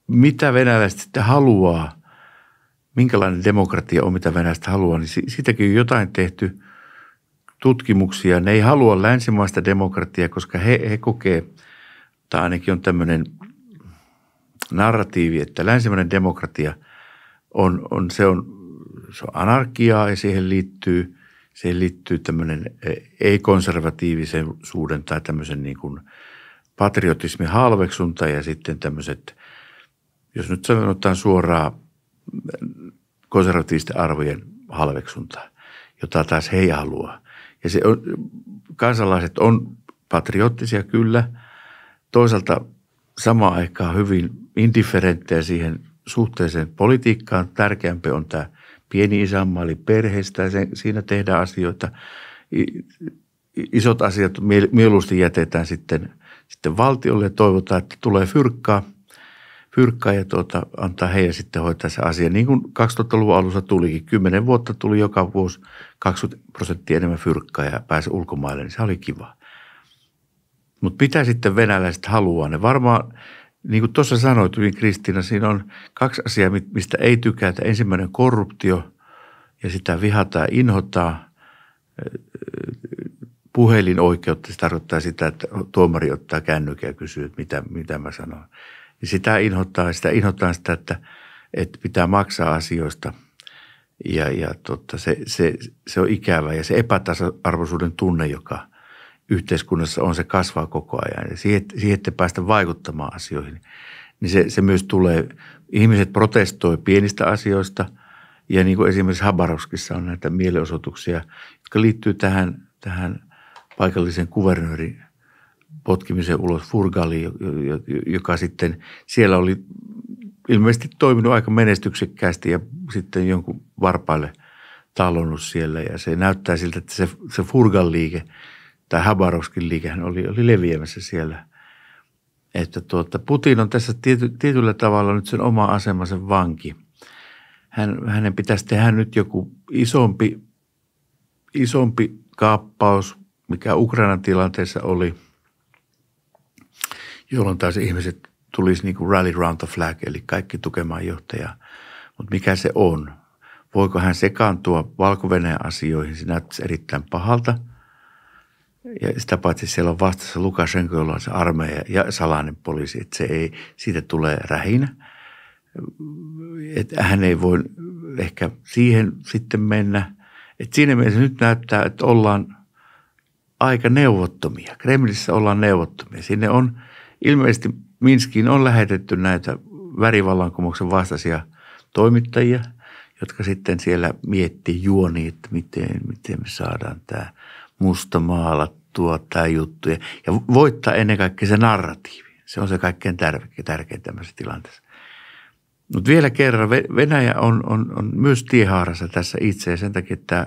mitä venäläiset sitten haluaa – minkälainen demokratia on, mitä Venäjästä haluaa, niin siitäkin on jotain tehty tutkimuksia. Ne ei halua länsimaista demokratiaa, koska he, he kokee, tai ainakin on tämmöinen narratiivi, että länsimainen demokratia on, on, se on, se on anarkiaa ja siihen liittyy, siihen liittyy tämmöinen e, ei-konservatiivisuuden tai tämmöisen niin kuin patriotismin halveksunta ja sitten tämmöiset, jos nyt sanotaan suoraan, konservatiivisten arvojen halveksuntaa, jota taas he haluaa. Ja se on, kansalaiset on patriottisia kyllä, toisaalta samaan aikaan hyvin indifferenttejä siihen suhteeseen politiikkaan. Tärkeämpi on tämä pieni isänmaa, eli perheestä, ja sen, siinä tehdään asioita. Isot asiat mieluusti jätetään sitten, sitten valtiolle ja toivotaan, että tulee fyrkkaa – fyrkkaa ja tuota, antaa heidän sitten hoitaa se asia. Niin kuin 2000-luvun alussa tulikin, 10 vuotta tuli joka vuosi 20 prosenttia enemmän fyrkkaa ja pääsi ulkomaille, niin se oli kiva. Mutta mitä sitten venäläiset haluaa? Ne varmaan, niin kuin tuossa sanoit hyvin Kristiina, siinä on kaksi asiaa, mistä ei tykätä. Ensimmäinen korruptio ja sitä vihataan, inhotaa Puhelinoikeutta, se tarkoittaa sitä, että tuomari ottaa kännykää ja kysyy, että mitä, mitä mä sanon. Ja sitä inhottaa, sitä inhottaa sitä, että, että pitää maksaa asioista. Ja, ja totta, se, se, se on ikävä ja se epätasa-arvoisuuden tunne, joka yhteiskunnassa on, se kasvaa koko ajan. Ja siihen, siihen että päästä vaikuttamaan asioihin, niin se, se myös tulee. Ihmiset protestoi pienistä asioista ja niin kuin esimerkiksi Habarovskissa on näitä mielenosoituksia, jotka liittyy tähän, tähän paikallisen kuvernöörin – potkimisen ulos Furgali, joka sitten siellä oli ilmeisesti toiminut aika menestyksekkäästi ja sitten jonkun varpaille talonnut siellä. Ja se näyttää siltä, että se, se Furgan liike tai Habarovskin liikehän oli, oli leviämässä siellä. Että tuota, Putin on tässä tiety, tietyllä tavalla nyt sen oma asemansa vanki. Hän, hänen pitäisi tehdä nyt joku isompi, isompi kaappaus, mikä Ukrainan tilanteessa oli – jolloin taas ihmiset tulisi niin kuin rally round the flag, eli kaikki tukemaan johtajaa. Mutta mikä se on? Voiko hän sekaantua valko asioihin? Se näyttäisi erittäin pahalta. Ja sitä paitsi siellä on vastassa Lukashenko, jolla on se armeija ja salainen poliisi, että se ei, siitä tulee rähinä. Että hän ei voi ehkä siihen sitten mennä. Et siinä mielessä nyt näyttää, että ollaan aika neuvottomia. Kremlissä ollaan neuvottomia. Sinne on – ilmeisesti Minskiin on lähetetty näitä värivallankumouksen vastaisia toimittajia, jotka sitten siellä mietti juoni, että miten, miten me saadaan tämä musta maalattua tämä juttu. Ja, ja voittaa ennen kaikkea se narratiivi. Se on se kaikkein tärkein, tärkein tämmöisessä tilanteessa. Mutta vielä kerran, Venäjä on, on, on myös tiehaarassa tässä itse ja sen takia että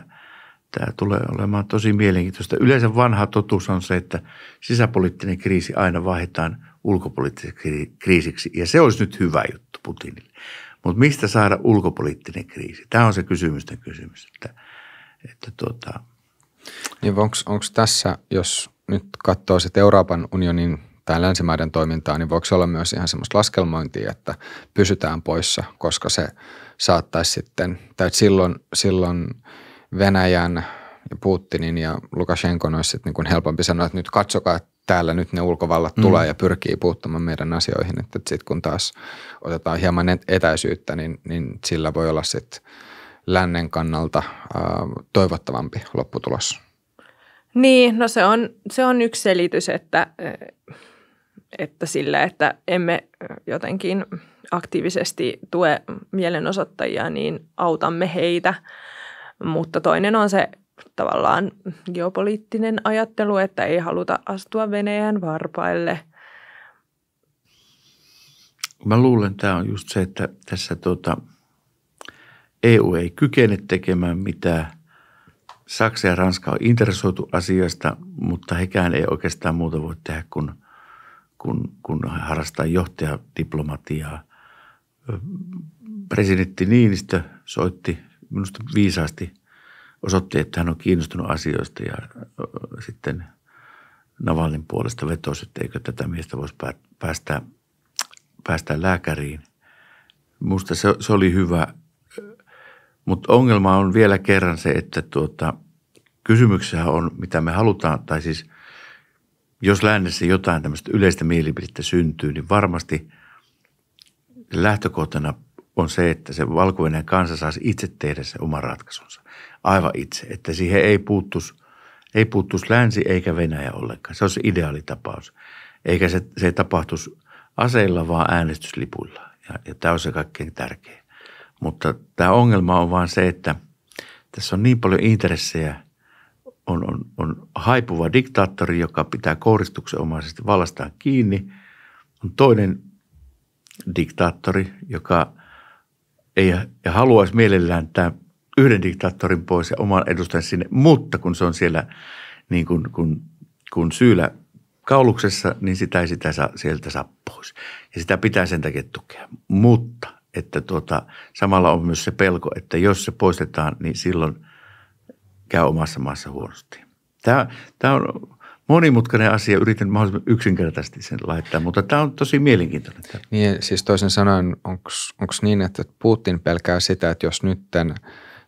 tämä tulee olemaan tosi mielenkiintoista. Yleensä vanha totuus on se, että sisäpoliittinen kriisi aina vaihdetaan ulkopoliittiseksi kriisiksi. Ja se olisi nyt hyvä juttu Putinille. Mutta mistä saada ulkopoliittinen kriisi? Tämä on se kysymysten kysymys. Että, että tuota. niin onko tässä, jos nyt katsoo sitten Euroopan unionin tai länsimaiden toimintaa, niin voiko se olla myös ihan semmoista laskelmointia, että pysytään poissa, koska se saattaisi sitten, tai silloin, silloin Venäjän ja Putinin ja Lukashenkon olisi niin niin helpompi sanoa, että nyt katsokaa, että täällä nyt ne ulkovallat mm. tulee ja pyrkii puuttumaan meidän asioihin. Että sitten kun taas otetaan hieman etäisyyttä, niin, niin sillä voi olla sitten lännen kannalta äh, toivottavampi lopputulos. Niin, no se on, se on yksi selitys, että, että sillä, että emme jotenkin aktiivisesti tue mielenosoittajia, niin autamme heitä. Mutta toinen on se tavallaan geopoliittinen ajattelu, että ei haluta astua Venäjän varpaille. Mä luulen, että tämä on just se, että tässä tuota, EU ei kykene tekemään mitään. Saksa ja Ranska on interesoitu asiasta, mutta hekään ei oikeastaan muuta voi tehdä kuin kun, kun harrastaa johtajadiplomatiaa. Presidentti Niinistö soitti minusta viisaasti – osoitti, että hän on kiinnostunut asioista ja sitten Navalin puolesta vetosi, että eikö tätä miestä voisi päästä, päästä lääkäriin. Musta se, se oli hyvä, mutta ongelma on vielä kerran se, että tuota, kysymyksessä on, mitä me halutaan, tai siis jos lännessä jotain tämmöistä yleistä mielipidettä syntyy, niin varmasti lähtökohtana – on se, että se valkoinen kansa saisi itse tehdä se oman ratkaisunsa. Aivan itse, että siihen ei puuttuisi ei puuttuisi länsi eikä Venäjä ollenkaan. Se olisi ideaalitapaus. Eikä se, se tapahtuisi aseilla, vaan äänestyslipuilla. Ja, ja tämä on se kaikkein tärkein. Mutta tämä ongelma on vaan se, että tässä on niin paljon intressejä. On, on, on haipuva diktaattori, joka pitää omaisesti vallastaan kiinni. On toinen diktaattori, joka – ei, ja haluaisi mielellään tämä yhden diktaattorin pois ja oman edustajan sinne, mutta kun se on siellä niin kuin, kun, kun syylä kauluksessa, niin sitä ei sitä saa, sieltä saa pois. Ja sitä pitää sen takia tukea. Mutta että tuota, samalla on myös se pelko, että jos se poistetaan, niin silloin käy omassa maassa huonosti. Tämä, tämä on monimutkainen asia. Yritin mahdollisimman yksinkertaisesti sen laittaa, mutta tämä on tosi mielenkiintoinen. Niin, siis toisin sanoen, onko niin, että Putin pelkää sitä, että jos nytten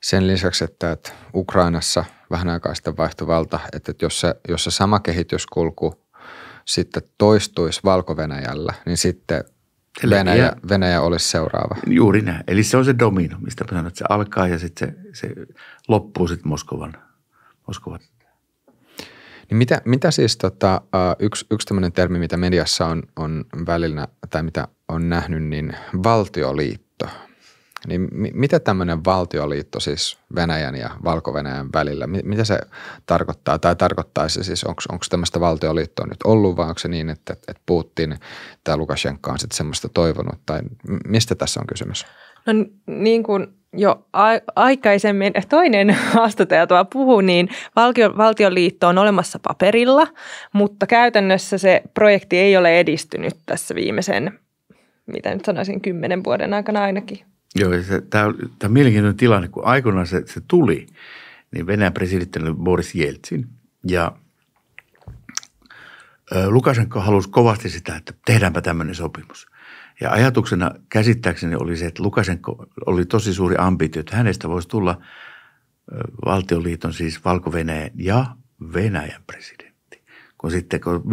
sen lisäksi, että, että Ukrainassa vähän aikaa sitten vaihtui valta, että, että jos, se, jos se sama kehityskulku sitten toistuisi valko niin sitten Venäjä, Venäjä olisi seuraava. Juuri näin. Eli se on se domino, mistä sanoin, että se alkaa ja sitten se, se loppuu sitten Moskovan, Moskovan niin mitä, mitä siis tota, yksi, yksi tämmöinen termi, mitä mediassa on, on välillä tai mitä on nähnyt, niin valtioliitto. Niin mi, mitä tämmöinen valtioliitto siis Venäjän ja valko välillä, mitä se tarkoittaa tai tarkoittaisi siis, onko tämmöistä valtioliittoa nyt ollut vai onko se niin, että, että Putin tai Lukashenka on sitten semmoista toivonut tai mistä tässä on kysymys? No niin kuin jo a- aikaisemmin toinen [laughs] haastateltava puhui, niin valtio- Valtioliitto on olemassa paperilla, mutta käytännössä se projekti ei ole edistynyt tässä viimeisen, mitä nyt sanoisin, kymmenen vuoden aikana ainakin. Joo, tämä on mielenkiintoinen tilanne, kun aikoinaan se, se tuli, niin Venäjän presidentti Boris Jeltsin ja Lukasenko halusi kovasti sitä, että tehdäänpä tämmöinen sopimus – ja ajatuksena käsittääkseni oli se, että Lukasenko oli tosi suuri ambitio, että hänestä voisi tulla valtioliiton, siis valko ja Venäjän presidentti. Kun sitten, kun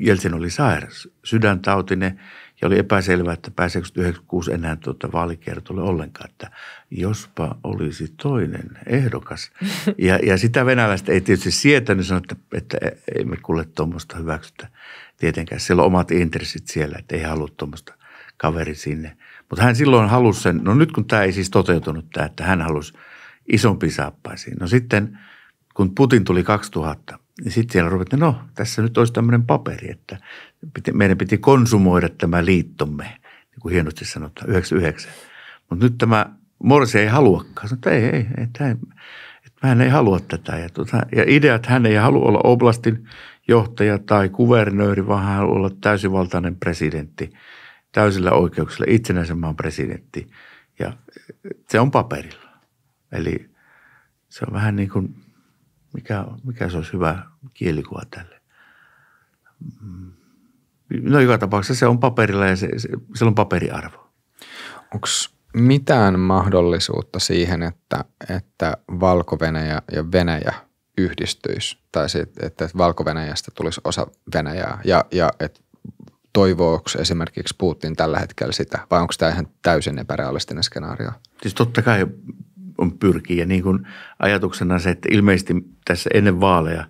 Jeltsin oli sairas, sydäntautinen ja oli epäselvää, että pääseekö 96 enää tuota vaalikiertolle ollenkaan, että jospa olisi toinen ehdokas. [laughs] Ja, ja sitä venäläiset ei tietysti sietänyt, sanoa, että, että emme kuule tuommoista hyväksytä tietenkään. Siellä on omat intressit siellä, että ei halua tuommoista kaveri sinne. Mutta hän silloin halusi sen, no nyt kun tämä ei siis toteutunut tämä, että hän halusi isompi saappaisiin. No sitten kun Putin tuli 2000, niin sitten siellä ruvettiin, no tässä nyt olisi tämmöinen paperi, että meidän piti konsumoida tämä liittomme, niin kuin hienosti sanotaan, 99. Mutta nyt tämä Morsi ei haluakaan. Sanoin, että ei, ei, ei tämä, että hän ei halua tätä. Ja, tuota, ja idea, että hän ei halua olla oblastin johtaja tai kuvernööri, vaan hän haluaa olla täysivaltainen presidentti – täysillä oikeuksilla itsenäisen maan presidentti ja se on paperilla. Eli se on vähän niin kuin, mikä, mikä se olisi hyvä kielikuva tälle. Mm. No joka tapauksessa se on paperilla ja se, se, se on paperiarvo. Onko mitään mahdollisuutta siihen, että, että valko ja Venäjä yhdistyisi? Tai sit että valko tulisi osa Venäjää ja, ja että toivooko esimerkiksi Putin tällä hetkellä sitä, vai onko tämä ihan täysin epärealistinen skenaario? Siis totta kai on pyrkiä. Niin kuin ajatuksena se, että ilmeisesti tässä ennen vaaleja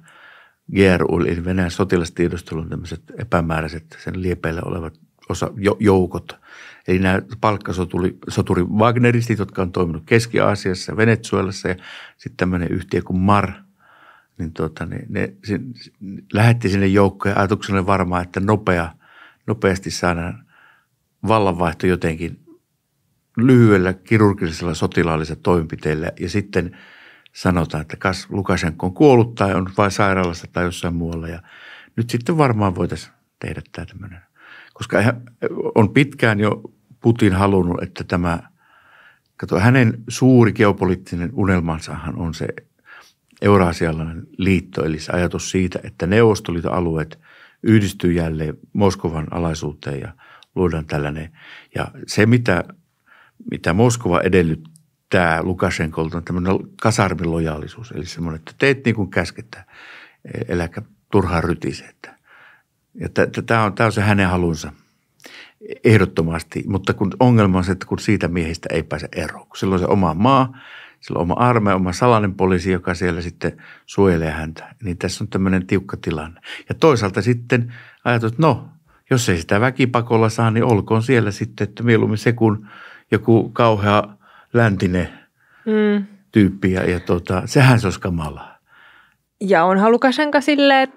GRU, eli Venäjän sotilastiedustelun tämmöiset epämääräiset, sen liepeillä olevat osa, joukot, eli nämä palkkasoturi soturi Wagneristit, jotka on toiminut Keski-Aasiassa, Venezuelassa ja sitten tämmöinen yhtiö kuin MAR – niin, tuota, niin ne, ne, lähetti sinne joukkoja ajatuksena varmaan, että nopea nopeasti saadaan vallanvaihto jotenkin lyhyellä kirurgisella sotilaallisella toimenpiteellä ja sitten sanotaan, että kas Lukashenko on kuollut tai on vain sairaalassa tai jossain muualla ja nyt sitten varmaan voitaisiin tehdä tämä tämmöinen. Koska on pitkään jo Putin halunnut, että tämä, kato hänen suuri geopoliittinen unelmansahan on se euroasialainen liitto, eli se ajatus siitä, että Neuvostoliiton alueet – yhdistyy jälleen Moskovan alaisuuteen ja luodaan tällainen. Ja se, mitä, mitä Moskova edellyttää Lukashenkolta, on tämmöinen kasarmilojaalisuus. Eli semmoinen, että teet niin kuin käsketään, eläkä turhaan rytise. Ja tämä on, on se hänen halunsa ehdottomasti, mutta kun ongelma on se, että kun siitä miehistä ei pääse eroon, kun silloin se oma maa – sillä on oma arme, oma salainen poliisi, joka siellä sitten suojelee häntä. Niin tässä on tämmöinen tiukka tilanne. Ja toisaalta sitten ajatus, että no, jos ei sitä väkipakolla saa, niin olkoon siellä sitten, että mieluummin se kuin joku kauhea läntinen mm. tyyppi. Ja, ja tota, sehän se olisi kamalaa. Ja on Lukashenka silleen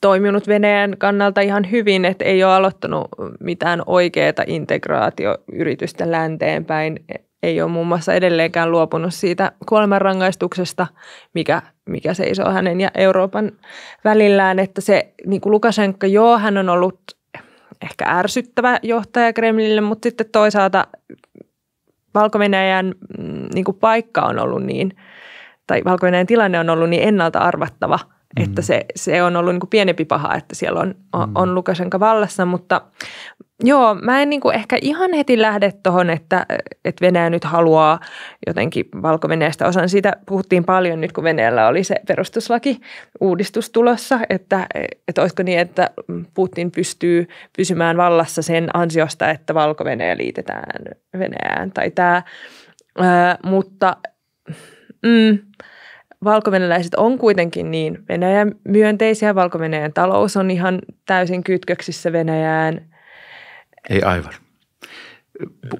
toiminut Venäjän kannalta ihan hyvin, että ei ole aloittanut mitään oikeaa integraatioyritystä länteenpäin. päin, ei ole muun muassa edelleenkään luopunut siitä kuolemanrangaistuksesta, mikä, mikä seisoo hänen ja Euroopan välillään. Että se niin kuin Lukashenka, joo, hän on ollut ehkä ärsyttävä johtaja Kremlille, mutta sitten toisaalta valko mm, niin kuin paikka on ollut niin, tai valko tilanne on ollut niin ennalta arvattava, mm. että se, se on ollut niin kuin pienempi paha, että siellä on, mm. on mm. Lukashenka vallassa, mutta Joo, mä en niin kuin ehkä ihan heti lähde tuohon, että, että Venäjä nyt haluaa jotenkin valko osan. Siitä puhuttiin paljon nyt, kun Venäjällä oli se perustuslaki uudistus tulossa, että, että olisiko niin, että Putin pystyy pysymään vallassa sen ansiosta, että valko liitetään Venäjään tai tämä. Äh, mutta mm, valko on kuitenkin niin Venäjän myönteisiä. valko talous on ihan täysin kytköksissä Venäjään – ei aivan.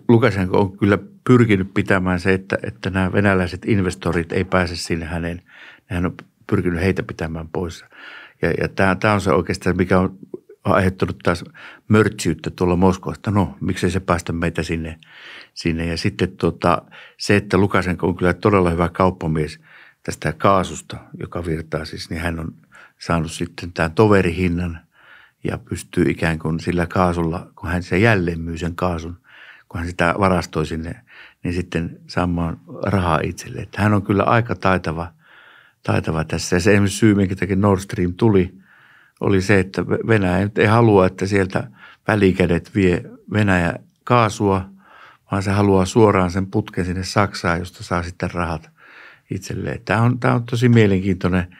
Lukasenko on kyllä pyrkinyt pitämään se, että, että nämä venäläiset investorit ei pääse sinne häneen. Hän on pyrkinyt heitä pitämään pois. Ja, ja tämä, tämä on se oikeastaan, mikä on aiheuttanut taas mörtsyyttä tuolla Moskosta. No, miksei se päästä meitä sinne. sinne. Ja sitten tuota, se, että Lukasenko on kyllä todella hyvä kauppamies tästä kaasusta, joka virtaa siis, niin hän on saanut sitten tämän toverihinnan – ja pystyy ikään kuin sillä kaasulla, kun hän se jälleen myy sen kaasun, kun hän sitä varastoi sinne, niin sitten saamaan rahaa itselle. Että hän on kyllä aika taitava, taitava tässä. Ja se esimerkiksi syy, minkä takia Nord Stream tuli, oli se, että Venäjä nyt ei halua, että sieltä välikädet vie Venäjä kaasua, vaan se haluaa suoraan sen putken sinne Saksaan, josta saa sitten rahat itselleen. Tämä on, tämä on tosi mielenkiintoinen.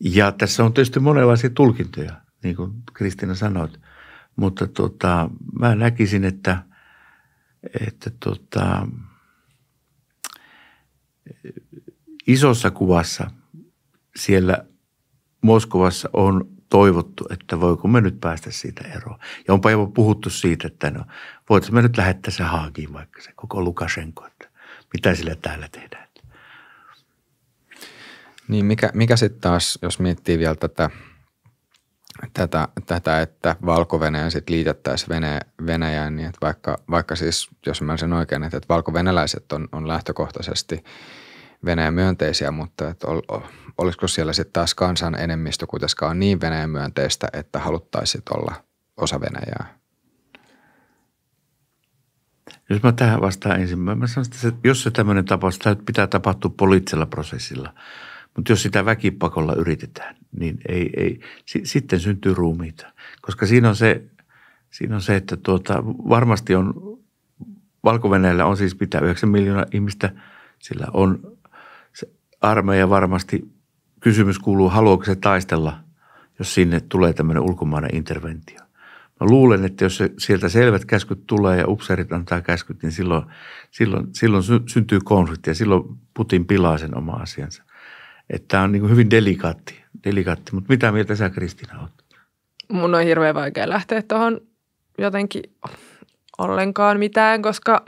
Ja tässä on tietysti monenlaisia tulkintoja niin kuin Kristina sanoit. Mutta tota, mä näkisin, että, että tota, isossa kuvassa siellä Moskovassa on toivottu, että voiko me nyt päästä siitä eroon. Ja onpa jopa puhuttu siitä, että no, voitaisiin me nyt lähettää se Haagiin vaikka se koko Lukashenko, että mitä sillä täällä tehdään. Niin mikä, mikä sitten taas, jos miettii vielä tätä – tätä, tätä että valko sitten liitettäisiin Vene, Venäjään, niin että vaikka, vaikka siis, jos mä sen oikein, että, että valko-venäläiset on, on lähtökohtaisesti Venäjän myönteisiä, mutta että ol, olisiko siellä sitten taas kansan enemmistö kuitenkaan niin Venäjän myönteistä, että haluttaisiin olla osa Venäjää? Jos mä tähän vastaan ensin, mä sanon, että jos se tämmöinen tapaus, tämä pitää tapahtua poliittisella prosessilla – mutta jos sitä väkipakolla yritetään, niin ei, ei, sitten syntyy ruumiita. Koska siinä on se, siinä on se että tuota, varmasti on, valko on siis pitää 9 miljoonaa ihmistä, sillä on se armeija varmasti. Kysymys kuuluu, haluaako se taistella, jos sinne tulee tämmöinen ulkomainen interventio. Mä luulen, että jos sieltä selvät käskyt tulee ja upseerit antaa käskyt, niin silloin, silloin, silloin syntyy konflikti ja silloin Putin pilaa sen oma asiansa että tämä on niin hyvin delikaatti, delikaatti. Mutta mitä mieltä sä Kristina oot? Mun on hirveän vaikea lähteä tuohon jotenkin ollenkaan mitään, koska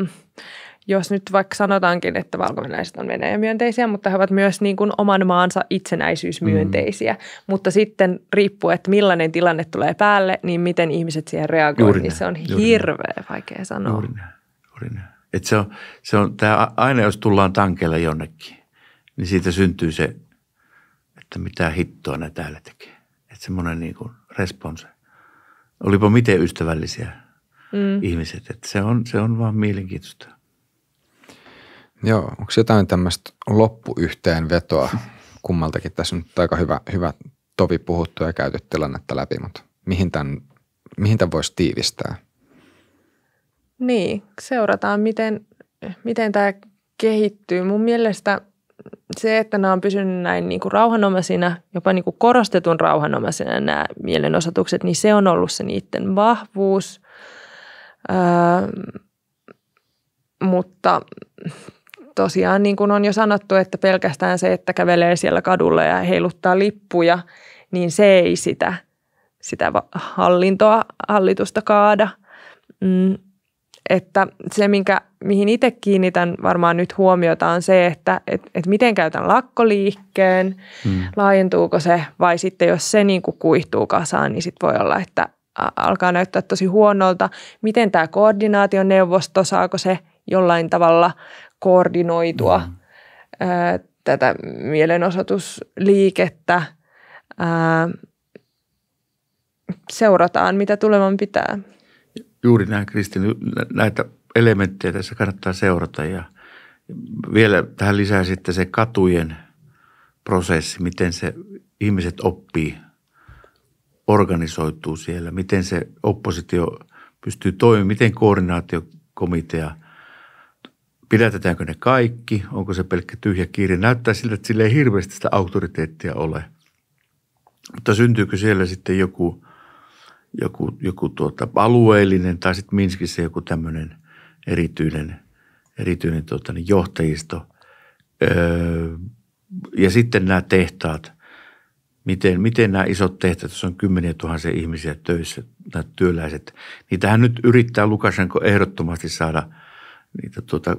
jos nyt vaikka sanotaankin, että valkomenaiset on Venäjän myönteisiä, mutta he ovat myös niin kuin oman maansa itsenäisyysmyönteisiä. Mm. Mutta sitten riippuu, että millainen tilanne tulee päälle, niin miten ihmiset siihen reagoivat, niin se on hirveän vaikea sanoa. Juuri näin. Juuri näin. Et se on, se on tää aina jos tullaan tankeilla jonnekin, niin siitä syntyy se että mitä hittoa ne täällä tekee. Että semmoinen niin kuin response. Olipa miten ystävällisiä mm. ihmiset, että se on, se on vaan mielenkiintoista. Joo, onko jotain tämmöistä loppuyhteenvetoa? Kummaltakin tässä on nyt aika hyvä, hyvä tovi puhuttu ja käyty tilannetta läpi, mutta mihin tämän, mihin tämän voisi tiivistää? Niin, seurataan miten, miten tämä kehittyy. Mun mielestä – se, että nämä on pysynyt näin niin kuin rauhanomaisina, jopa niin kuin korostetun rauhanomaisina nämä mielenosoitukset, niin se on ollut se niiden vahvuus. Öö, mutta tosiaan niin kuin on jo sanottu, että pelkästään se, että kävelee siellä kadulla ja heiluttaa lippuja, niin se ei sitä, sitä hallintoa, hallitusta kaada. Mm, että se, minkä, mihin itse kiinnitän varmaan nyt huomiota, on se, että et, et miten käytän lakkoliikkeen, mm. laajentuuko se vai sitten jos se niin kuin kuihtuu kasaan, niin sitten voi olla, että alkaa näyttää tosi huonolta. Miten tämä koordinaationeuvosto, saako se jollain tavalla koordinoitua mm. tätä mielenosoitusliikettä? Ää, seurataan, mitä tuleman pitää juuri nämä kristin, näitä elementtejä tässä kannattaa seurata ja vielä tähän lisää sitten se katujen prosessi, miten se ihmiset oppii, organisoituu siellä, miten se oppositio pystyy toimimaan, miten koordinaatiokomitea – pidätetäänkö ne kaikki, onko se pelkkä tyhjä kirja. Näyttää siltä, että sillä ei hirveästi sitä auktoriteettia ole. Mutta syntyykö siellä sitten joku joku, joku tuota, alueellinen tai sitten Minskissä joku tämmöinen erityinen, erityinen tuota, niin johtajisto. Öö, ja sitten nämä tehtaat, miten, miten nämä isot tehtaat, jos on kymmeniä tuhansia ihmisiä töissä, nämä työläiset, niitähän nyt yrittää Lukashenko ehdottomasti saada niitä tuota,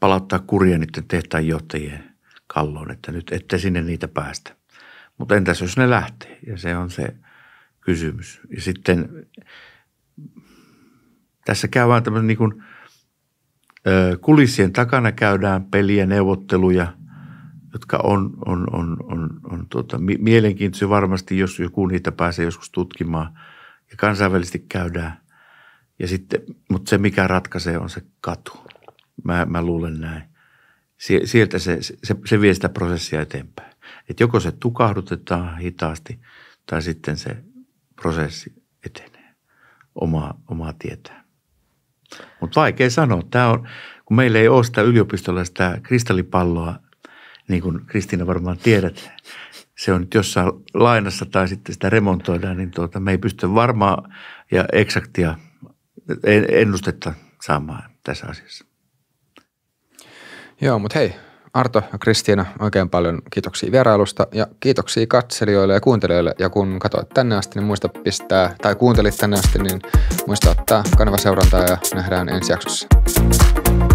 palauttaa kuria niiden tehtaan johtajien kalloon, että nyt ette sinne niitä päästä. Mutta entäs jos ne lähtee? Ja se on se kysymys. Ja sitten tässä käy vaan tämmöinen niin kuin, kulissien takana käydään peliä, neuvotteluja, jotka on, on, on, on, on tuota, mielenkiintoisia varmasti, jos joku niitä pääsee joskus tutkimaan. Ja kansainvälisesti käydään. Ja sitten, mutta se mikä ratkaisee on se katu. Mä, mä luulen näin. Sieltä se, se, se vie sitä prosessia eteenpäin. Et joko se tukahdutetaan hitaasti tai sitten se prosessi etenee omaa, omaa tietää. Mutta vaikea sanoa. Tämä on, kun meillä ei ole sitä yliopistolla sitä kristallipalloa, niin kuin Kristiina varmaan tiedät, se on nyt jossain lainassa tai sitten sitä remontoidaan, niin tuota, me ei pysty varmaa ja eksaktia ennustetta saamaan tässä asiassa. Joo, mutta hei, Arto ja Kristiina oikein paljon kiitoksia vierailusta ja kiitoksia katselijoille ja kuuntelijoille. Ja kun katsoit tänne asti, niin muista pistää, tai kuuntelit tänne asti, niin muista ottaa kanava seurantaa ja nähdään ensi jaksossa.